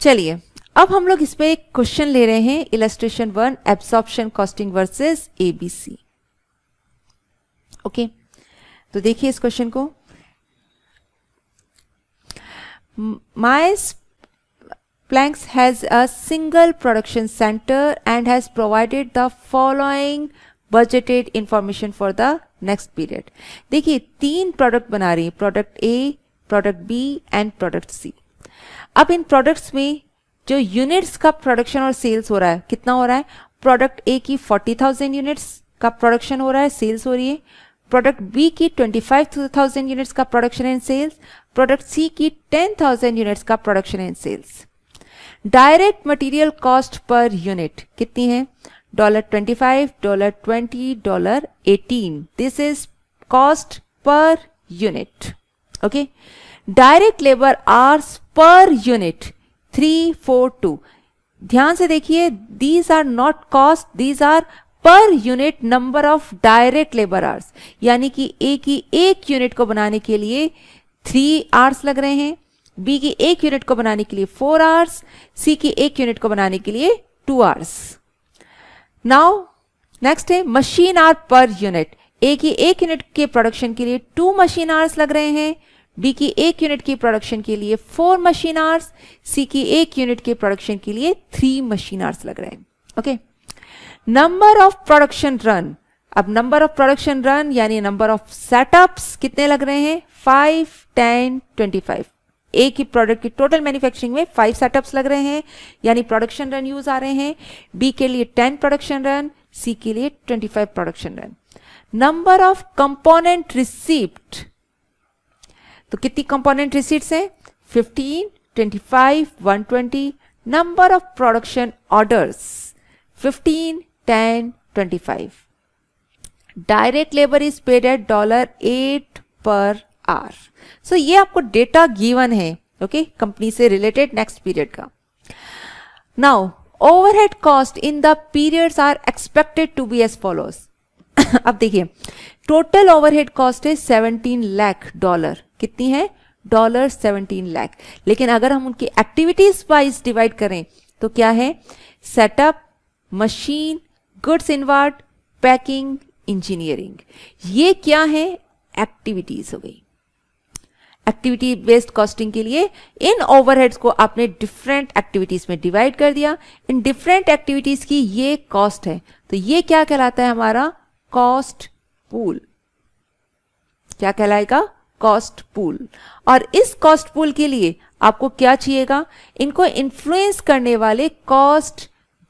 चलिए अब हम लोग इस इसमें एक क्वेश्चन ले रहे हैं illustration one absorption costing versus ABC okay तो देखिए इस क्वेश्चन को my Planks has a single production center and has provided the following budgeted information for the next period देखिए तीन प्रोडक्ट बना रही है product A product B and product C अब इन प्रोडक्ट्स में जो यूनिट्स का प्रोडक्शन और सेल्स हो रहा है कितना हो रहा है प्रोडक्ट ए की 40,000 यूनिट्स का प्रोडक्शन हो रहा है सेल्स हो रही है प्रोडक्ट बी की 25,000 यूनिट्स का production and sales product C की 10,000 यूनिट्स का production and sales direct material cost per unit कितनी है dollar twenty five dollar twenty dollar eighteen this is cost per unit okay direct labour hours per unit three four two ध्यान से देखिए these are not cost these are per unit number of direct labour hours यानी कि ए की एक unit को बनाने के लिए थ्री आर्स लग रहे हैं बी की एक यूनिट को बनाने के लिए फोर आर्स सी की एक यूनिट को बनाने के लिए टू आर्स नाउ नेक्स्ट है machine hour per unit A की एक यूनिट के प्रोडक्शन के लिए टू मशीन आर्स लग रहे हैं बी की एक यूनिट की प्रोडक्शन के लिए फोर मशीन आर्स सी की एक यूनिट के प्रोडक्शन के लिए थ्री मशीन आर्स लग रहे हैं okay okay? Number of production run अब नंबर ऑफ प्रोडक्शन रन यानी नंबर ऑफ सेटअप्स कितने लग रहे हैं फाइव टेन ट्वेंटी फाइव एक ही प्रोडक्ट की टोटल मैन्युफैक्चरिंग में फाइव सेटअप्स लग रहे हैं यानी प्रोडक्शन रन यूज आ रहे हैं बी के लिए टेन प्रोडक्शन रन सी के लिए twenty five production run number of component receipt तो कितनी कंपोनेंट रिसीप्ट हैं five one twenty number of production orders fifteen ten twenty five direct labour is paid at dollar eight per hour so ये आपको data given है okay company से related next period का now overhead cost in the periods are expected to be as follows अब देखिए total overhead cost है seventeen lakh dollar कितनी है डॉलर सेवनटीन लैख लेकिन अगर हम उनकी एक्टिविटीज वाइज डिवाइड करें तो क्या है setup machine goods inward packing engineering ये क्या है एक्टिविटीज हो गई एक्टिविटी बेस्ड कॉस्टिंग के लिए इन ओवरहेड्स को आपने डिफरेंट एक्टिविटीज में डिवाइड कर दिया इन डिफरेंट एक्टिविटीज की ये कॉस्ट है तो ये क्या कहलाता है हमारा कॉस्ट पूल क्या कहलाएगा कॉस्ट पूल और इस कॉस्ट पूल के लिए आपको क्या चाहिएगा इनको इन्फ्लुएंस करने वाले कॉस्ट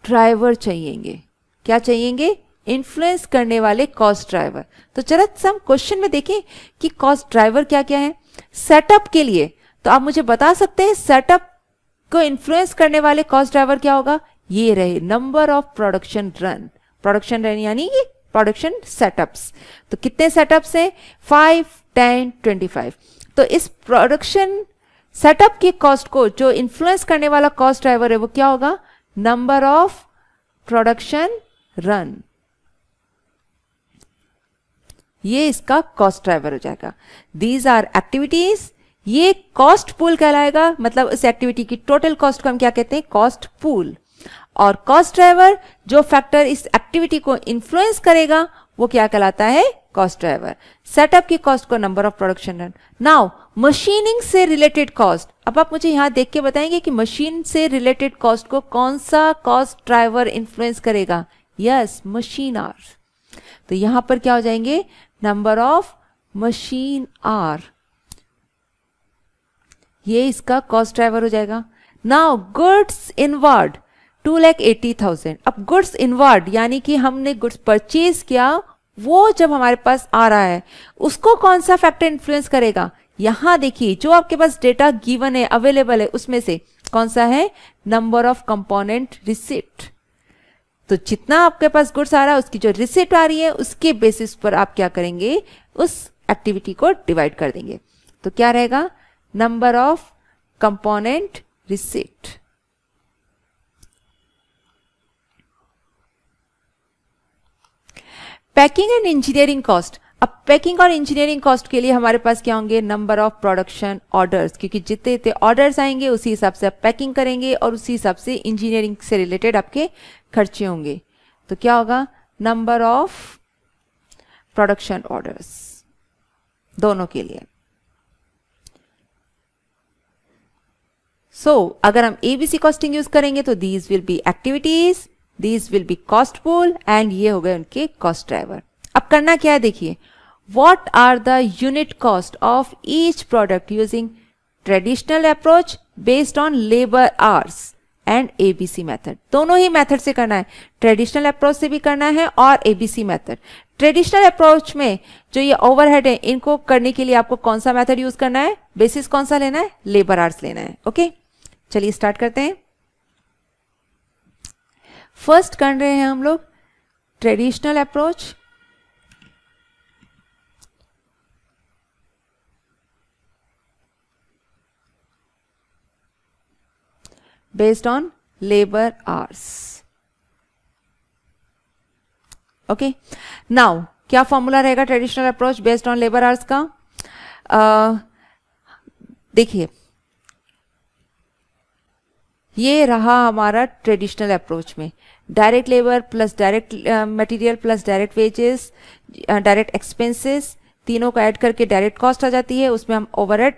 ड्राइवर चाहिएंगे क्या चाहिएंगे इन्फ्लुएंस करने वाले कॉस्ट ड्राइवर तो चलो हम क्वेश्चन में देखें कि कॉस्ट ड्राइवर क्या क्या है सेटअप के लिए तो आप मुझे बता सकते हैं सेटअप को इन्फ्लुएंस करने वाले कॉस्ट ड्राइवर क्या होगा ये रहे number of production run production run यानी कि प्रोडक्शन सेटअप्स तो कितने सेटअप्स हैं फाइव टेन ट्वेंटी फाइव तो इस प्रोडक्शन सेटअप की कॉस्ट को जो इन्फ्लुएंस करने वाला कॉस्ट ड्राइवर है वो क्या होगा नंबर ऑफ प्रोडक्शन रन ये इसका कॉस्ट ड्राइवर हो जाएगा दीज आर एक्टिविटीज ये कॉस्ट पूल कहलाएगा मतलब इस एक्टिविटी की टोटल कॉस्ट को हम क्या कहते हैं कॉस्ट पूल और कॉस्ट ड्राइवर जो फैक्टर इस एक्टिविटी को इन्फ्लुएंस करेगा वो क्या कहलाता है कॉस्ट ड्राइवर सेटअप की कॉस्ट को number of production run now machining से रिलेटेड कॉस्ट अब आप मुझे यहां देख के बताएंगे कि मशीन से रिलेटेड कॉस्ट को कौन सा कॉस्ट ड्राइवर इन्फ्लुएंस करेगा यस मशीन आर तो यहां पर क्या हो जाएंगे नंबर ऑफ मशीन आर ये इसका कॉस्ट ड्राइवर हो जाएगा now goods inward two lakh eighty thousand अब गुड्स इनवर्ड यानी कि हमने गुड्स परचेज किया वो जब हमारे पास आ रहा है उसको कौन सा फैक्टर इन्फ्लुएंस करेगा यहां देखिए जो आपके पास डेटा गिवन है अवेलेबल है उसमें से कौन सा है नंबर ऑफ कंपोनेंट रिसिप्ट तो जितना आपके पास गुड्स आ रहा है उसकी जो रिसिट आ रही है उसके बेसिस पर आप क्या करेंगे उस एक्टिविटी को डिवाइड कर देंगे तो क्या रहेगा number of component receipt packing and engineering cost अब पैकिंग और इंजीनियरिंग कॉस्ट के लिए हमारे पास क्या होंगे नंबर ऑफ प्रोडक्शन ऑर्डर्स क्योंकि जितने जितने ऑर्डर्स आएंगे उसी हिसाब से आप पैकिंग करेंगे और उसी हिसाब से इंजीनियरिंग से रिलेटेड आपके खर्चे होंगे तो क्या होगा नंबर ऑफ प्रोडक्शन ऑर्डर्स दोनों के लिए सो so, अगर हम एबीसी कॉस्टिंग यूज करेंगे तो these will be activities these will be cost and ये हो गए उनके कॉस्ट ड्राइवर अब करना क्या है देखिए what are the unit cost of each product using traditional approach based on labour hours and ABC method दोनों ही मेथड से करना है ट्रेडिशनल अप्रोच से भी करना है और एबीसी मेथड ट्रेडिशनल अप्रोच में जो ये ओवरहेड है इनको करने के लिए आपको कौन सा मेथड यूज करना है बेसिस कौन सा लेना है लेबर आर्ट्स लेना है ओके चलिए स्टार्ट करते हैं फर्स्ट कर रहे हैं हम लोग traditional approach based on labor hours. Okay. Now, क्या फॉर्मूला रहेगा traditional approach based on labour hours का देखिए ये रहा हमारा ट्रेडिशनल अप्रोच में direct labour plus direct material plus direct wages direct expenses तीनों को ऐड करके डायरेक्ट कॉस्ट आ जाती है उसमें हम ओवर हेड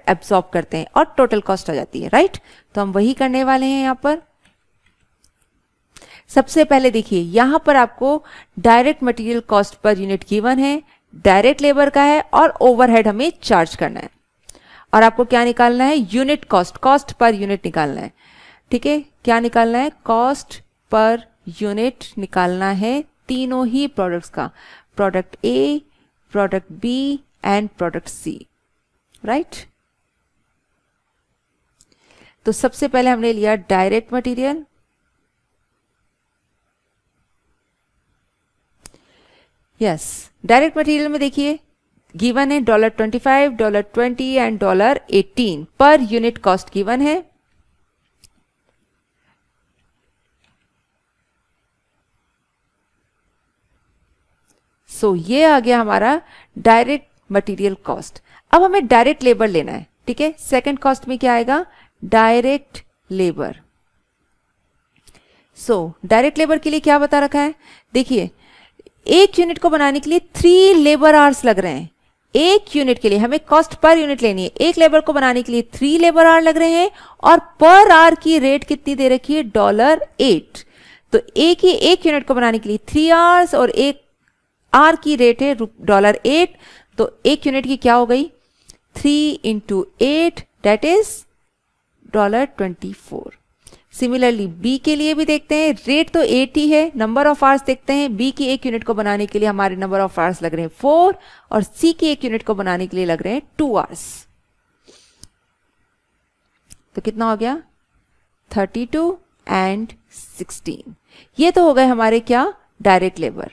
करते हैं और टोटल कॉस्ट आ जाती है राइट तो हम वही करने वाले हैं यहाँ पर सबसे पहले देखिए यहां पर आपको direct material cost per unit given है डायरेक्ट लेबर का है और ओवरहेड हमें चार्ज करना है और आपको क्या निकालना है unit cost cost per unit निकालना है ठीक है क्या निकालना है कॉस्ट पर यूनिट निकालना है तीनों ही प्रोडक्ट्स का product A product B and product C right right? तो सबसे पहले हमने लिया direct material yes direct material में देखिए गिवन है dollar twenty five dollar twenty and dollar eighteen per unit cost given है सो so, ये आ गया हमारा डायरेक्ट मटेरियल कॉस्ट अब हमें डायरेक्ट लेबर लेना है ठीक है सेकंड कॉस्ट में क्या आएगा direct labour so direct labour के लिए क्या बता रखा है देखिए एक यूनिट को बनाने के लिए थ्री लेबर आवर्स लग रहे हैं एक यूनिट के लिए हमें कॉस्ट पर यूनिट लेनी है एक लेबर को बनाने के लिए थ्री लेबर आर लग रहे हैं और पर आर की रेट कितनी दे रखी है डॉलर एट तो एक ही एक यूनिट को बनाने के लिए थ्री आवर्स और एक आर की रेट है डॉलर एट तो एक यूनिट की क्या हो गई three into eight that is dollar twenty four similarly B के लिए भी देखते हैं रेट तो एट ही है नंबर ऑफ आर्स देखते हैं बी की एक यूनिट को बनाने के लिए हमारे नंबर ऑफ आर्स लग रहे हैं फोर और सी की एक यूनिट को बनाने के लिए लग रहे हैं टू आर्स तो कितना हो गया थर्टी टू एंड सिक्सटीन ये तो हो गए हमारे क्या डायरेक्ट लेबर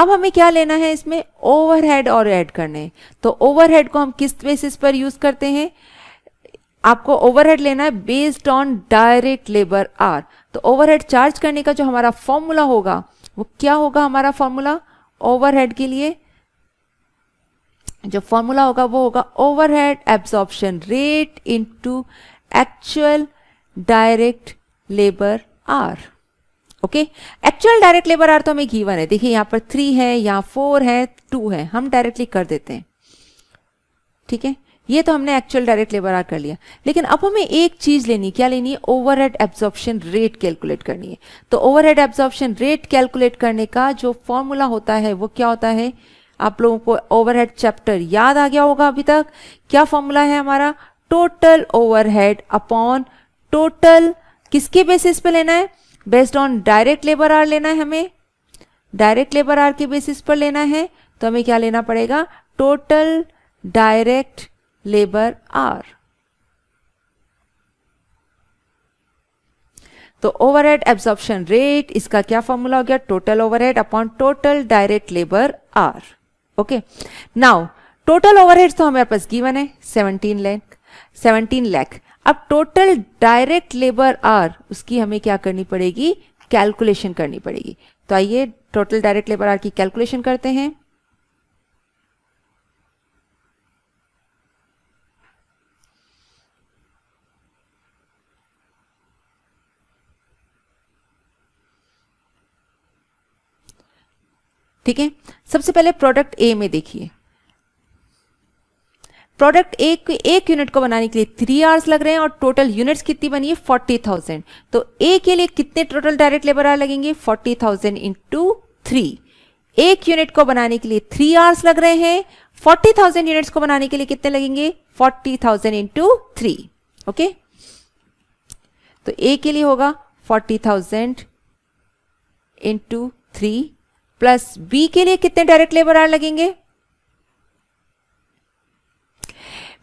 अब हमें क्या लेना है इसमें ओवरहेड और ऐड करने तो ओवरहेड को हम किस बेसिस पर यूज करते हैं आपको ओवरहेड लेना है based on direct labour hour तो ओवरहेड चार्ज करने का जो हमारा फॉर्मूला होगा वो क्या होगा हमारा फॉर्मूला ओवरहेड के लिए जो फॉर्मूला होगा वो होगा overhead absorption rate into actual direct labour hour okay actual direct labour hour तो हमें गीवन है देखिए यहां पर थ्री है यहां फोर है टू है हम डायरेक्टली कर देते हैं ठीक है ये तो हमने एक्चुअल डायरेक्ट लेबर आर कर लिया लेकिन अब हमें एक चीज लेनी क्या लेनी है ओवरहेड एब्जॉर्प्शन रेट कैलकुलेट करनी है तो ओवरहेड एब्जॉर्प्शन रेट कैलकुलेट करने का जो फॉर्मूला होता है वो क्या होता है आप लोगों को ओवरहेड चैप्टर याद आ गया होगा अभी तक क्या फॉर्मूला है हमारा टोटल ओवरहेड अपॉन टोटल किसके बेसिस पे लेना है based on direct labour hour लेना है हमें डायरेक्ट लेबर आर के बेसिस पर लेना है तो हमें क्या लेना पड़ेगा टोटल डायरेक्ट लेबर आर तो ओवरहेड एब्जॉर्प्शन रेट इसका क्या फॉर्मूला हो गया total overhead upon total direct labour hour okay now total overheads तो हमारे पास गिवन है 17 लाख 17 लाख अब टोटल डायरेक्ट लेबर आर उसकी हमें क्या करनी पड़ेगी कैलकुलेशन करनी पड़ेगी तो आइए टोटल डायरेक्ट लेबर आर की कैलकुलेशन करते हैं ठीक है सबसे पहले प्रोडक्ट ए में देखिए प्रोडक्ट एक एक यूनिट को बनाने के लिए थ्री आवर्स लग रहे हैं और टोटल यूनिट्स कितनी बनी है फोर्टी थाउजेंड तो ए के लिए कितने टोटल डायरेक्ट लेबर आर लगेंगे forty thousand into three एक यूनिट को बनाने के लिए थ्री आवर्स लग रहे हैं फोर्टी थाउजेंड यूनिट्स को बनाने के लिए कितने लगेंगे forty thousand into three okay तो ए के लिए होगा forty thousand into three plus B के लिए कितने डायरेक्ट लेबर आर लगेंगे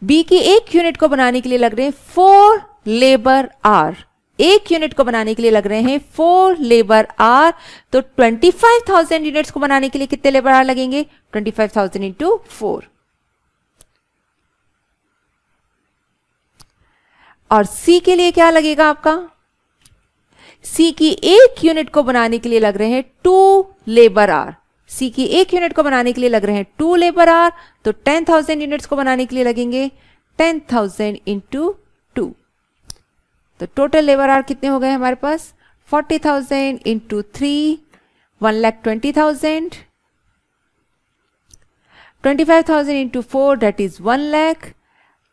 बी की एक यूनिट को बनाने के लिए लग रहे हैं फोर लेबर आर एक यूनिट को बनाने के लिए लग रहे हैं फोर लेबर आर तो ट्वेंटी फाइव थाउजेंड यूनिट्स को बनाने के लिए कितने लेबर आर लगेंगे twenty five thousand into four और सी के लिए क्या लगेगा आपका सी की एक यूनिट को बनाने के लिए लग रहे हैं टू लेबर आर सी की एक यूनिट को बनाने के लिए लग रहे हैं टू लेबर आर तो टेन थाउजेंड यूनिट्स को बनाने के लिए लगेंगे टेन थाउजेंड इंटू टू तो टोटल लेबर आर कितने हो गए हमारे पास forty thousand into three one lakh twenty thousand twenty five thousand into four that is one lakh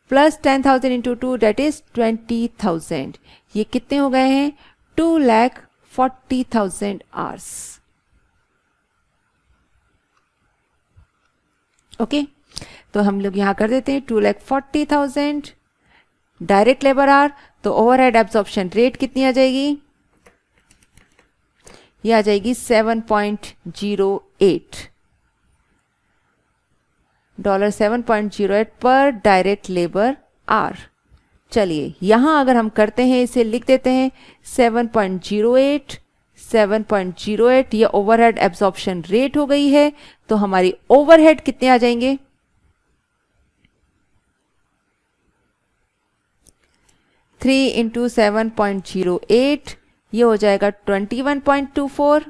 plus ten thousand into two that is twenty thousand ये कितने हो गए हैं two lakh forty thousand hours okay तो हम लोग यहाँ कर देते हैं two lakh forty thousand direct labour hour तो ओवरहेड एब्जॉर्प्शन रेट कितनी आ जाएगी ये आ जाएगी seven point zero eight dollar seven point zero eight per direct labour hour चलिए यहां अगर हम करते हैं इसे लिख देते हैं सेवन पॉइंट जीरो एट 7.08 ये ओवरहेड एब्जॉर्प्शन रेट हो गई है तो हमारी ओवरहेड कितने आ जाएंगे three into seven point zero eight ये हो जाएगा twenty one point two four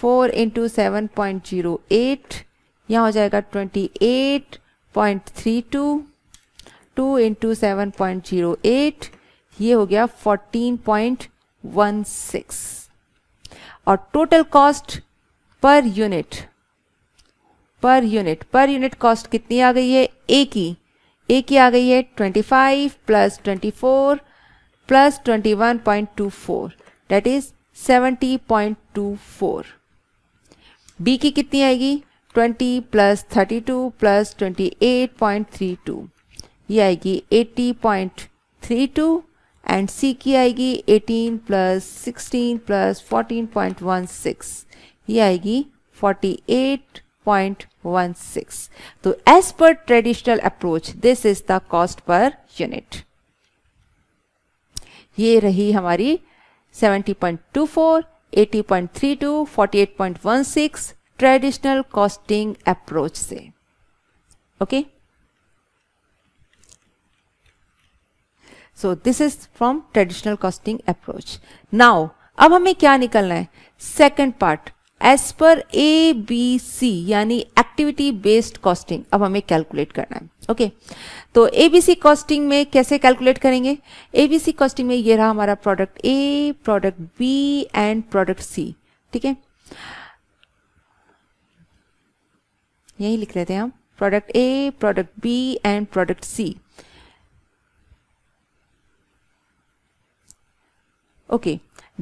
four into seven point zero eight यह हो जाएगा twenty eight point three two two into seven point zero eight ये हो गया फोर्टीन पॉइंट वन सिक्स और total cost per unit per unit per unit cost कितनी आ गई है ए की ए की आ गई है twenty five plus twenty four plus twenty one point two four that is seventy point two four B की कितनी आएगी twenty plus thirty two plus twenty eight point three two ये आएगी eighty point three two and C की आएगी 18 plus sixteen plus fourteen point ये आएगी 48.16 तो as per traditional approach this is the cost per unit ये रही हमारी 70.24 80.32 48.16 ट्रेडिशनल कॉस्टिंग अप्रोच से okay okay? So this is from traditional costing approach now अब हमें क्या निकलना है second part as per A B C यानी एक्टिविटी बेस्ड कॉस्टिंग अब हमें कैलकुलेट करना है ओके okay. तो ए बी सी कॉस्टिंग में कैसे कैलकुलेट करेंगे ए बी सी कॉस्टिंग में ये रहा हमारा product A product B and product C ठीक है यही लिख लेते हैं हम product A product B and product C okay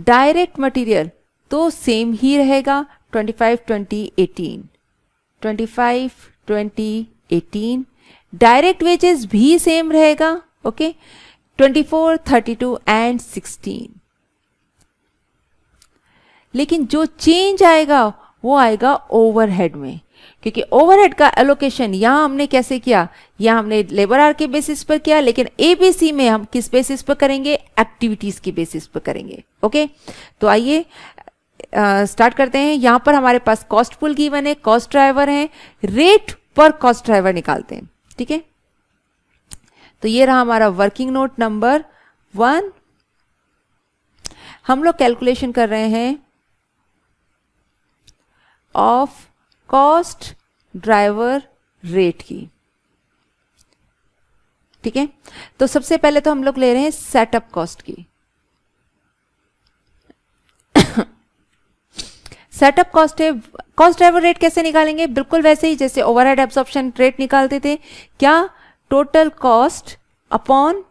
direct material तो सेम ही रहेगा 25 20 18 25 20 18 डायरेक्ट वेजेस भी सेम रहेगा ओके 24 32 एंड 16 लेकिन जो चेंज आएगा वो आएगा ओवरहेड में क्योंकि ओवरहेड का एलोकेशन यहाँ हमने कैसे किया यहाँ हमने लेबर आर के बेसिस पर किया लेकिन एबीसी में हम किस बेसिस पर करेंगे एक्टिविटीज के बेसिस पर करेंगे ओके तो आइए स्टार्ट करते हैं यहाँ पर हमारे पास कॉस्ट पुल गिवन है कॉस्ट ड्राइवर है रेट पर कॉस्ट ड्राइवर निकालते हैं ठीक है तो ये रहा हमारा वर्किंग नोट नंबर वन हम लोग कैलकुलेशन कर रहे हैं ऑफ कॉस्ट ड्राइवर रेट की ठीक है तो सबसे पहले तो हम लोग ले रहे हैं सेटअप कॉस्ट की (coughs) सेटअप कॉस्ट है कॉस्ट ड्राइवर रेट कैसे निकालेंगे बिल्कुल वैसे ही जैसे ओवरहेड एब्सॉर्प्शन रेट निकालते थे क्या टोटल कॉस्ट अपॉन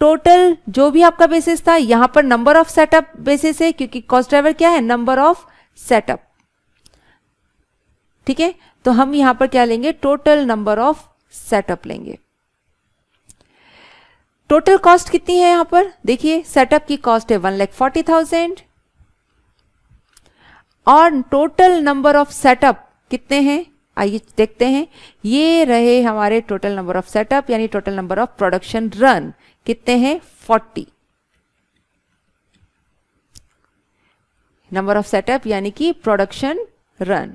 टोटल जो भी आपका बेसिस था यहां पर नंबर ऑफ सेटअप बेसिस है क्योंकि कॉस्ट ड्राइवर क्या है नंबर ऑफ सेटअप ठीक है तो हम यहां पर क्या लेंगे टोटल नंबर ऑफ सेटअप लेंगे टोटल कॉस्ट कितनी है यहां पर देखिए सेटअप की कॉस्ट है वन लैख फोर्टी थाउजेंड और टोटल नंबर ऑफ सेटअप कितने हैं आइए देखते हैं ये रहे हमारे टोटल नंबर ऑफ सेटअप यानी total number of production run कितने हैं फोर्टी नंबर ऑफ सेटअप यानी कि प्रोडक्शन रन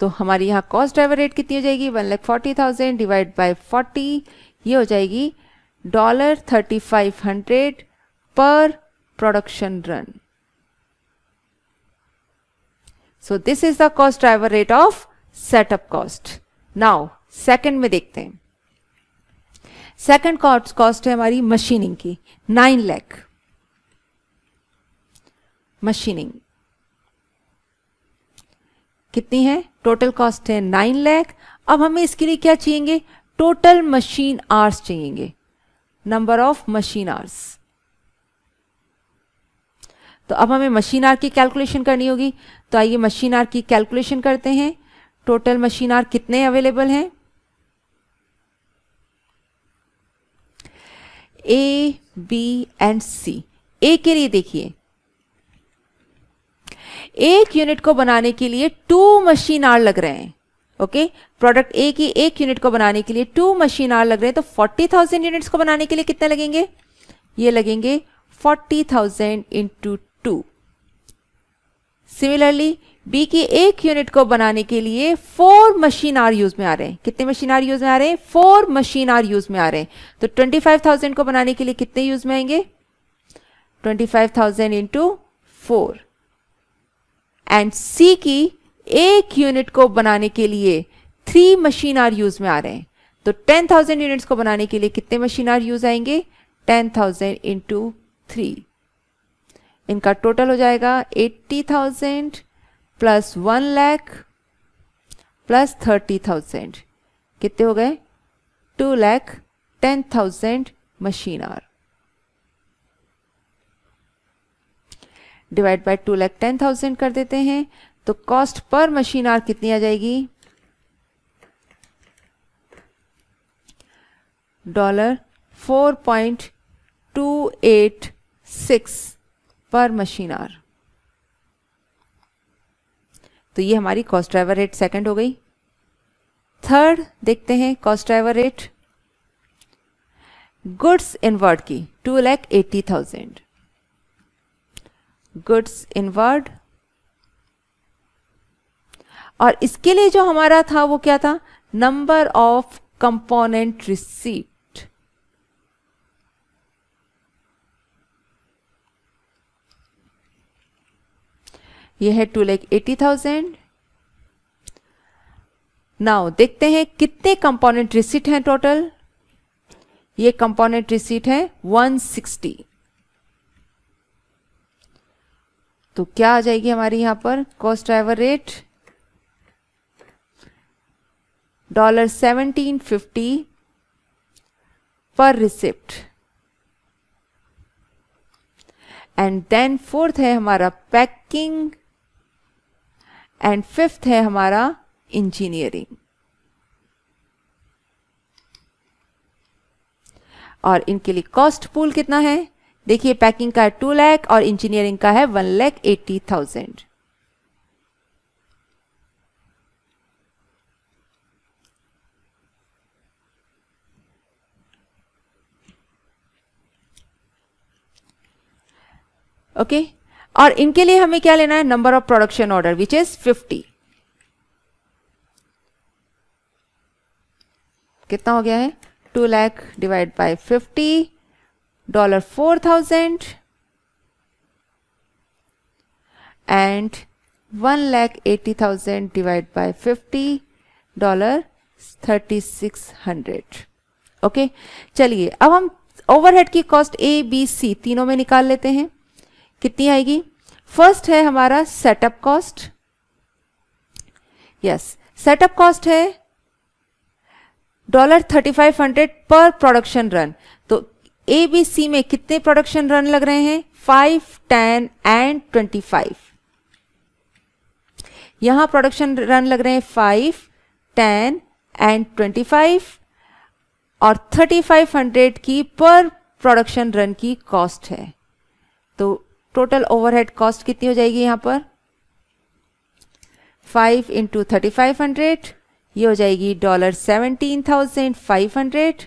तो हमारी यहाँ कॉस्ट ड्राइवर रेट कितनी हो जाएगी one lakh forty thousand divide by forty ये हो जाएगी dollar thirty five hundred per production run so this is the cost driver rate of setup cost now second में देखते हैं सेकंड कॉस्ट कॉस्ट है हमारी मशीनिंग की नाइन लैख मशीनिंग कितनी है टोटल कॉस्ट है नाइन लैख अब हमें इसके लिए क्या चाहिए टोटल मशीन आर्स चाहिए नंबर ऑफ मशीन आर्स तो अब हमें मशीन आर की कैलकुलेशन करनी होगी तो आइए मशीन आर की कैलकुलेशन करते हैं टोटल मशीन आर कितने अवेलेबल हैं ए बी एंड सी ए के लिए देखिए एक यूनिट को बनाने के लिए टू मशीन आर लग रहे हैं ओके प्रोडक्ट ए की एक यूनिट को बनाने के लिए टू मशीन आर लग रहे हैं तो फोर्टी थाउजेंड यूनिट्स को बनाने के लिए कितने लगेंगे ये लगेंगे forty thousand into two similarly B की एक यूनिट को बनाने के लिए फोर मशीन आर यूज में आ रहे हैं कितने मशीन आर यूज में आ रहे हैं फोर मशीन आर यूज में आ रहे हैं तो ट्वेंटी फाइव थाउजेंड को बनाने के लिए कितने यूज में आएंगे twenty five thousand into four and C की एक यूनिट को बनाने के लिए थ्री मशीन आर यूज में आ रहे हैं तो टेन थाउजेंड यूनिट्स को बनाने के लिए कितने मशीन आर यूज आएंगे टेन थाउजेंड इंटू थ्री इनका टोटल हो जाएगा eighty thousand plus one lakh plus thirty thousand कितने हो गए two lakh ten thousand machine hour divide by two lakh ten thousand कर देते हैं तो कॉस्ट पर मशीन आर कितनी आ जाएगी dollar four point two eight six per machine hour तो ये हमारी कॉस्ट ड्राइवर रेट सेकंड हो गई थर्ड देखते हैं cost driver rate goods inward की two lakh eighty thousand goods inward और इसके लिए जो हमारा था वो क्या था नंबर ऑफ कंपोनेंट रिसीप ये है two lakh eighty thousand now देखते हैं कितने कंपोनेंट रिसीट हैं टोटल ये कंपोनेंट रिसीट है 160 तो क्या आ जाएगी हमारी यहां पर cost driver rate dollar seventeen fifty per receipt and then fourth है हमारा पैकिंग एंड फिफ्थ है हमारा इंजीनियरिंग और इनके लिए कॉस्ट पूल कितना है देखिए पैकिंग का टू लैख और इंजीनियरिंग का है one lakh eighty thousand okay और इनके लिए हमें क्या लेना है number of production order which is 50 कितना हो गया है two lakh divide by 50 dollar four thousand and one lakh eighty thousand divide by fifty dollar thirty six hundred okay चलिए अब हम ओवरहेड की कॉस्ट ए बी सी तीनों में निकाल लेते हैं कितनी आएगी फर्स्ट है हमारा setup cost yes setup cost है dollar thirty five hundred per production run तो ए बी सी में कितने प्रोडक्शन रन लग रहे हैं five ten and twenty five यहां प्रोडक्शन रन लग रहे हैं five ten and twenty five और थर्टी फाइव हंड्रेड की पर प्रोडक्शन रन की कॉस्ट है तो टोटल ओवरहेड कॉस्ट कितनी हो जाएगी यहाँ पर five into thirty five hundred ये हो जाएगी dollar seventeen thousand five hundred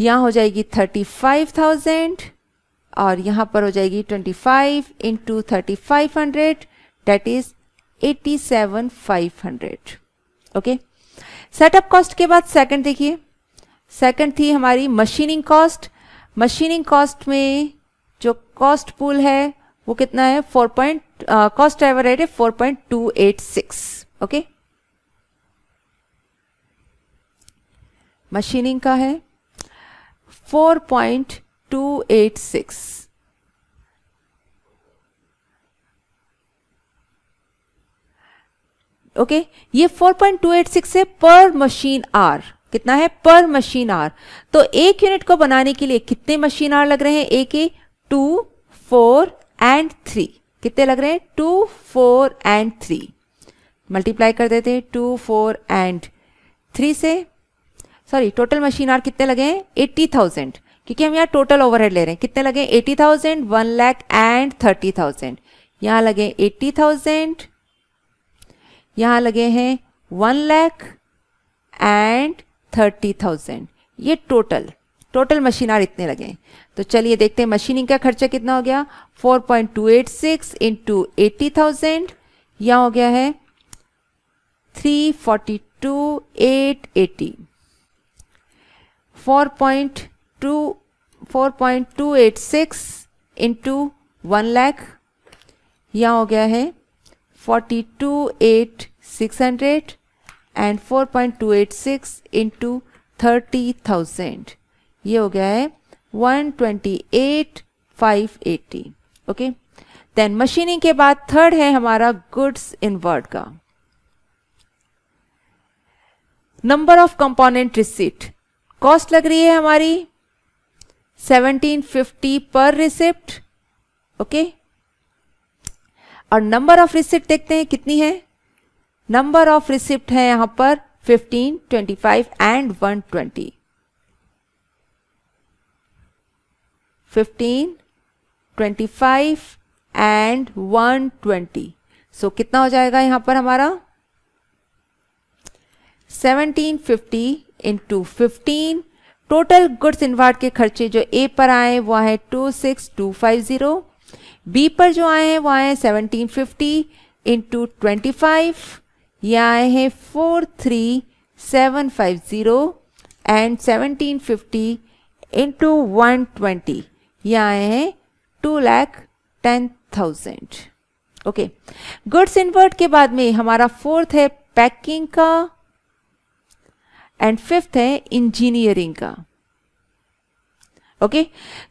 यहाँ हो जाएगी थर्टी फाइव थाउजेंड और यहाँ पर हो जाएगी twenty five into thirty five hundred that is eighty seven five hundred okay setup cost के बाद सेकंड देखिए सेकंड थी हमारी मशीनिंग कॉस्ट मशीनिंग कॉस्ट में जो कॉस्ट पूल है वो कितना है four point cost driver rate है four point two eight six okay machining का है four point two eight six okay okay, ये 4.286 है पर मशीन आर कितना है पर मशीन आर तो एक यूनिट को बनाने के लिए कितने मशीन आर लग रहे हैं एक ही टू फोर एंड थ्री कितने लग रहे हैं two four and three multiply कर देते हैं टू फोर एंड थ्री से सॉरी टोटल मशीन आर कितने लगे हैं एट्टी थाउजेंड क्योंकि हम यहाँ टोटल ओवरहेड ले रहे हैं कितने लगे eighty thousand one lakh and thirty thousand यहाँ लगे एट्टी थाउजेंड यहाँ लगे हैं one lakh and thirty thousand ये टोटल टोटल मशीन आर इतने लगे तो चलिए देखते हैं मशीनिंग का खर्चा कितना हो गया 4.286 point two eight six into eighty thousand यहाँ हो गया है three forty two eight eighty four point two four point two eight six into one lakh हो गया है forty two eight six hundred and four point two eight six into thirty thousand ये हो गया है one twenty eight five eighty okay then machining के बाद third है हमारा गुड्स वर्ड का number of component receipt cost लग रही है हमारी 1750 पर रिसिप्ट ओके okay? और नंबर ऑफ रिसिप्ट देखते हैं कितनी है नंबर ऑफ रिसिप्ट है यहां पर 15, 25 and 120 fifteen twenty five and one twenty so कितना हो जाएगा यहाँ पर हमारा seventeen fifty into fifteen total goods inward के खर्चे जो ए पर आए वो आए two six two five zero B पर जो आए हैं वो आए seventeen fifty into twenty five ये आए हैं four three seven five zero and seventeen fifty into one twenty ये आए हैं two lakh ten thousand okay goods inward के बाद में हमारा फोर्थ है पैकिंग का एंड फिफ्थ है इंजीनियरिंग का ओके okay?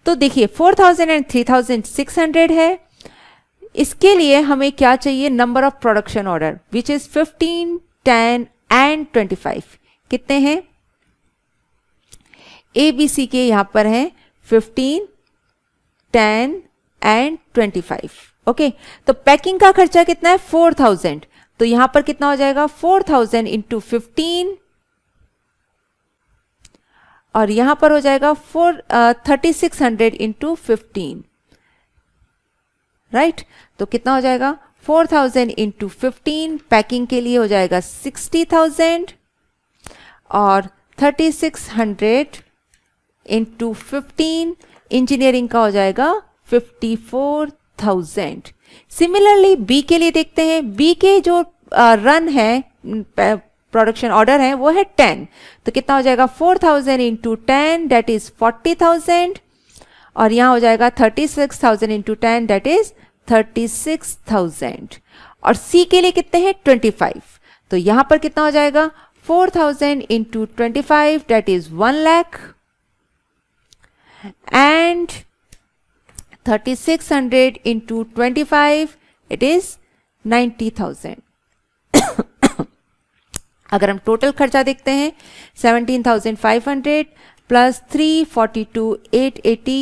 तो देखिए four thousand and three thousand six hundred है इसके लिए हमें क्या चाहिए number of production order which is fifteen ten and twenty five कितने हैं एबीसी के यहां पर हैं fifteen ten and twenty five okay तो पैकिंग का खर्चा कितना है फोर थाउजेंड तो यहां पर कितना हो जाएगा फोर थाउजेंड इंटू फिफ्टीन और यहां पर हो जाएगा four thirty six hundred into fifteen right तो कितना हो जाएगा four thousand into fifteen packing के लिए हो जाएगा सिक्सटी थाउजेंड और thirty six hundred into fifteen engineering का हो जाएगा fifty four thousand similarly B के लिए देखते हैं बी के जो रन है प्रोडक्शन ऑर्डर है वो है टेन तो कितना हो जाएगा 4,000 thousand into ten that is forty thousand और यहां हो जाएगा thirty six thousand into ten that is thirty six thousand और सी के लिए कितने हैं ट्वेंटी फाइव तो यहां पर कितना हो जाएगा four thousand into twenty five that is one lakh and 3600 into 25 it is 90,000 (coughs) अगर हम टोटल खर्चा देखते हैं 17,500 प्लस 342,880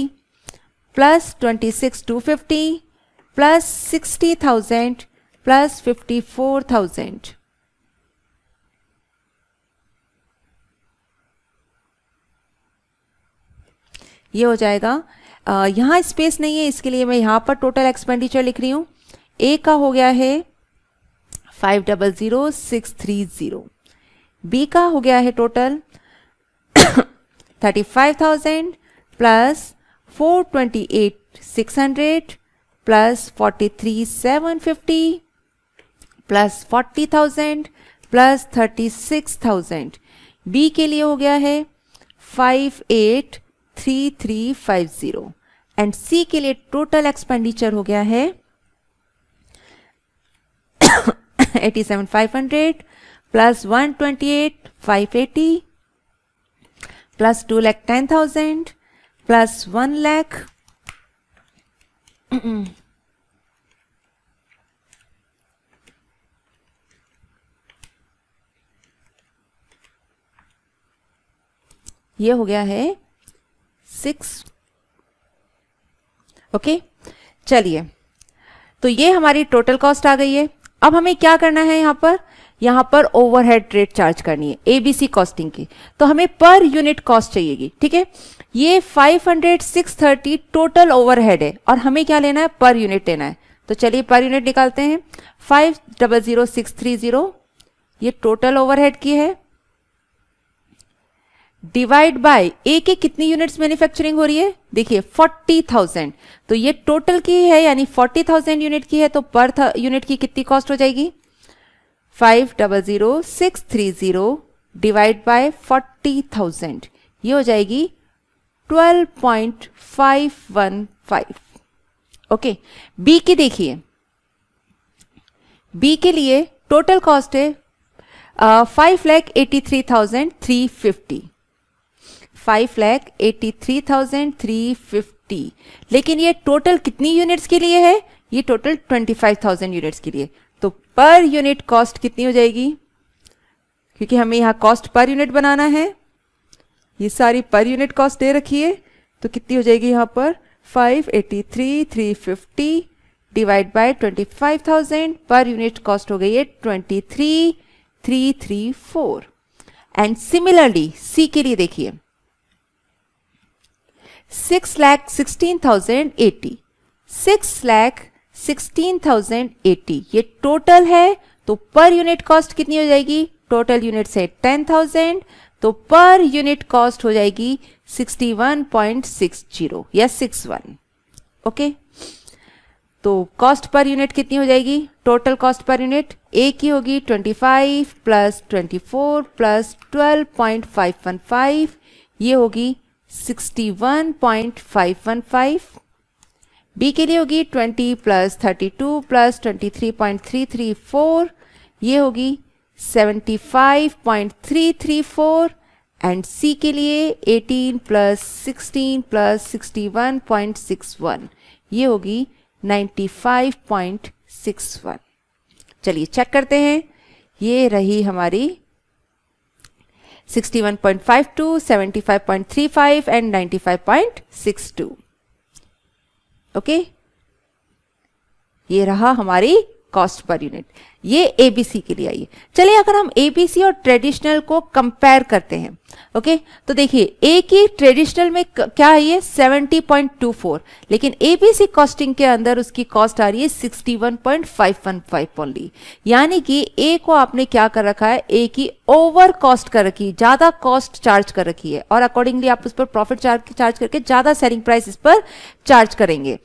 प्लस 26,250 प्लस 60,000 प्लस 54,000 ये हो जाएगा यहाँ स्पेस नहीं है इसके लिए मैं यहाँ पर टोटल एक्सपेंडिचर लिख रही हूँ ए का हो गया है five double zero six three zero B का हो गया है total thirty five thousand plus four twenty eight six hundred plus forty three seven fifty plus forty thousand plus thirty six thousand B के लिए हो गया है five eight three three five zero and C के लिए total expenditure हो गया है eighty seven five hundred plus one twenty eight five eighty plus to lakh ten thousand plus one lakh ये हो गया है सिक्स ओके चलिए तो ये हमारी टोटल कॉस्ट आ गई है अब हमें क्या करना है यहां पर यहां पर ओवरहेड रेट चार्ज करनी है एबीसी कॉस्टिंग की तो हमें पर यूनिट कॉस्ट चाहिएगी ठीक है ये 500630 टोटल ओवरहेड है और हमें क्या लेना है पर यूनिट लेना है तो चलिए पर यूनिट निकालते हैं five double zero six three zero ये टोटल ओवरहेड की है डिवाइड बाय ए के कितनी यूनिट्स मैन्युफैक्चरिंग हो रही है देखिए फोर्टी थाउजेंड तो ये टोटल की है यानी फोर्टी थाउजेंड यूनिट की है तो पर यूनिट की कितनी कॉस्ट हो जाएगी five double zero six three zero divide by forty thousand ये हो जाएगी twelve point five one five okay B की देखिए बी के लिए टोटल कॉस्ट है five lakh eighty three thousand three fifty five lakh eighty three thousand three fifty लेकिन ये टोटल कितनी यूनिट्स के लिए है ये total twenty five thousand units के लिए तो पर यूनिट कॉस्ट कितनी हो जाएगी क्योंकि हमें यहाँ कॉस्ट पर यूनिट बनाना है ये सारी पर यूनिट कॉस्ट दे रखी है तो कितनी हो जाएगी यहाँ पर five eighty three three fifty divide by twenty five thousand per unit cost हो गई है twenty three three three four and similarly C के लिए देखिए six lakh sixteen thousand eighty six lakh sixteen thousand eighty ये टोटल है तो पर यूनिट कॉस्ट कितनी हो जाएगी टोटल यूनिट है टेन थाउजेंड तो पर यूनिट कॉस्ट हो जाएगी sixty one point six zero या सिक्स वन ओके तो कॉस्ट पर यूनिट कितनी हो जाएगी टोटल कॉस्ट पर यूनिट एक ही होगी twenty five plus twenty four plus twelve point five one five ये होगी 61.515 बी के लिए होगी 20 प्लस 32 प्लस 23.334 ये होगी 75.334 एंड सी के लिए 18 प्लस 16 प्लस 61.61 ये होगी 95.61 चलिए चेक करते हैं ये रही हमारी 61.52, 75.35 and 95.62 ओके okay? ये रहा हमारी कॉस्ट पर यूनिट ये एबीसी के लिए आइए चलिए अगर हम एबीसी और ट्रेडिशनल को कंपेयर करते हैं ओके तो देखिए ए की ट्रेडिशनल में क्या है ये 70.24 लेकिन एबीसी कॉस्टिंग के अंदर उसकी कॉस्ट आ रही है 61.515 ओनली यानी कि ए को आपने क्या कर रखा है ए की ओवर कॉस्ट कर रखी है ज्यादा कॉस्ट चार्ज कर रखी है और अकॉर्डिंगली आप उस पर प्रॉफिट चार्ज करके ज्यादा सेलिंग प्राइस इस पर चार्ज करेंगे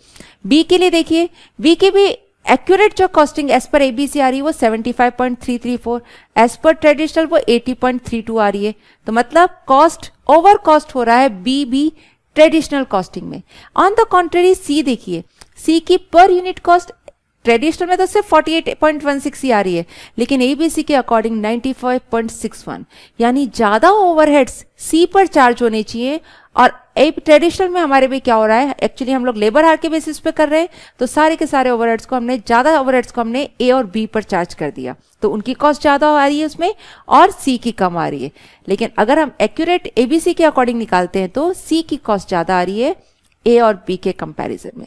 बी के लिए देखिए बी के भी एक्यूरेट जो कॉस्टिंग एज पर एबीसी आ रही है वो 75.334 एज पर ट्रेडिशनल वो 80.32 आ रही है तो मतलब कॉस्ट ओवर कॉस्ट हो रहा है बी बी ट्रेडिशनल कॉस्टिंग में ऑन द कॉन्ट्रेरी सी देखिए सी की पर यूनिट कॉस्ट स्टोर में तो सिर्फ 48.16 ही आ रही है लेकिन एबीसी के अकॉर्डिंग 95.61 यानी ज़्यादा ओवरहेड्स सी पर चार्ज होने चाहिए और एक ट्रेडिशनल में हमारे भी क्या हो रहा है एक्चुअली हम लोग लेबर हार के बेसिस पे कर रहे हैं तो सारे के सारे ओवरहेड्स को हमने ज़्यादा ओवरहेड्स को हमने ए और बी पर चार्ज कर दिया तो उनकी कॉस्ट ज़्यादा आ रही है उसमें और सी की कम आ रही है लेकिन अगर हम एक्यूरेट एबीसी के अकॉर्डिंग निकालते हैं तो सी की कॉस्ट ज़्यादा आ रही है ए और बी के कंपेरिजन में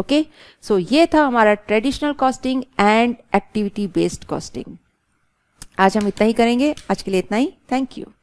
ओके सो ये था हमारा traditional costing and activity based costing आज हम इतना ही करेंगे आज के लिए इतना ही थैंक यू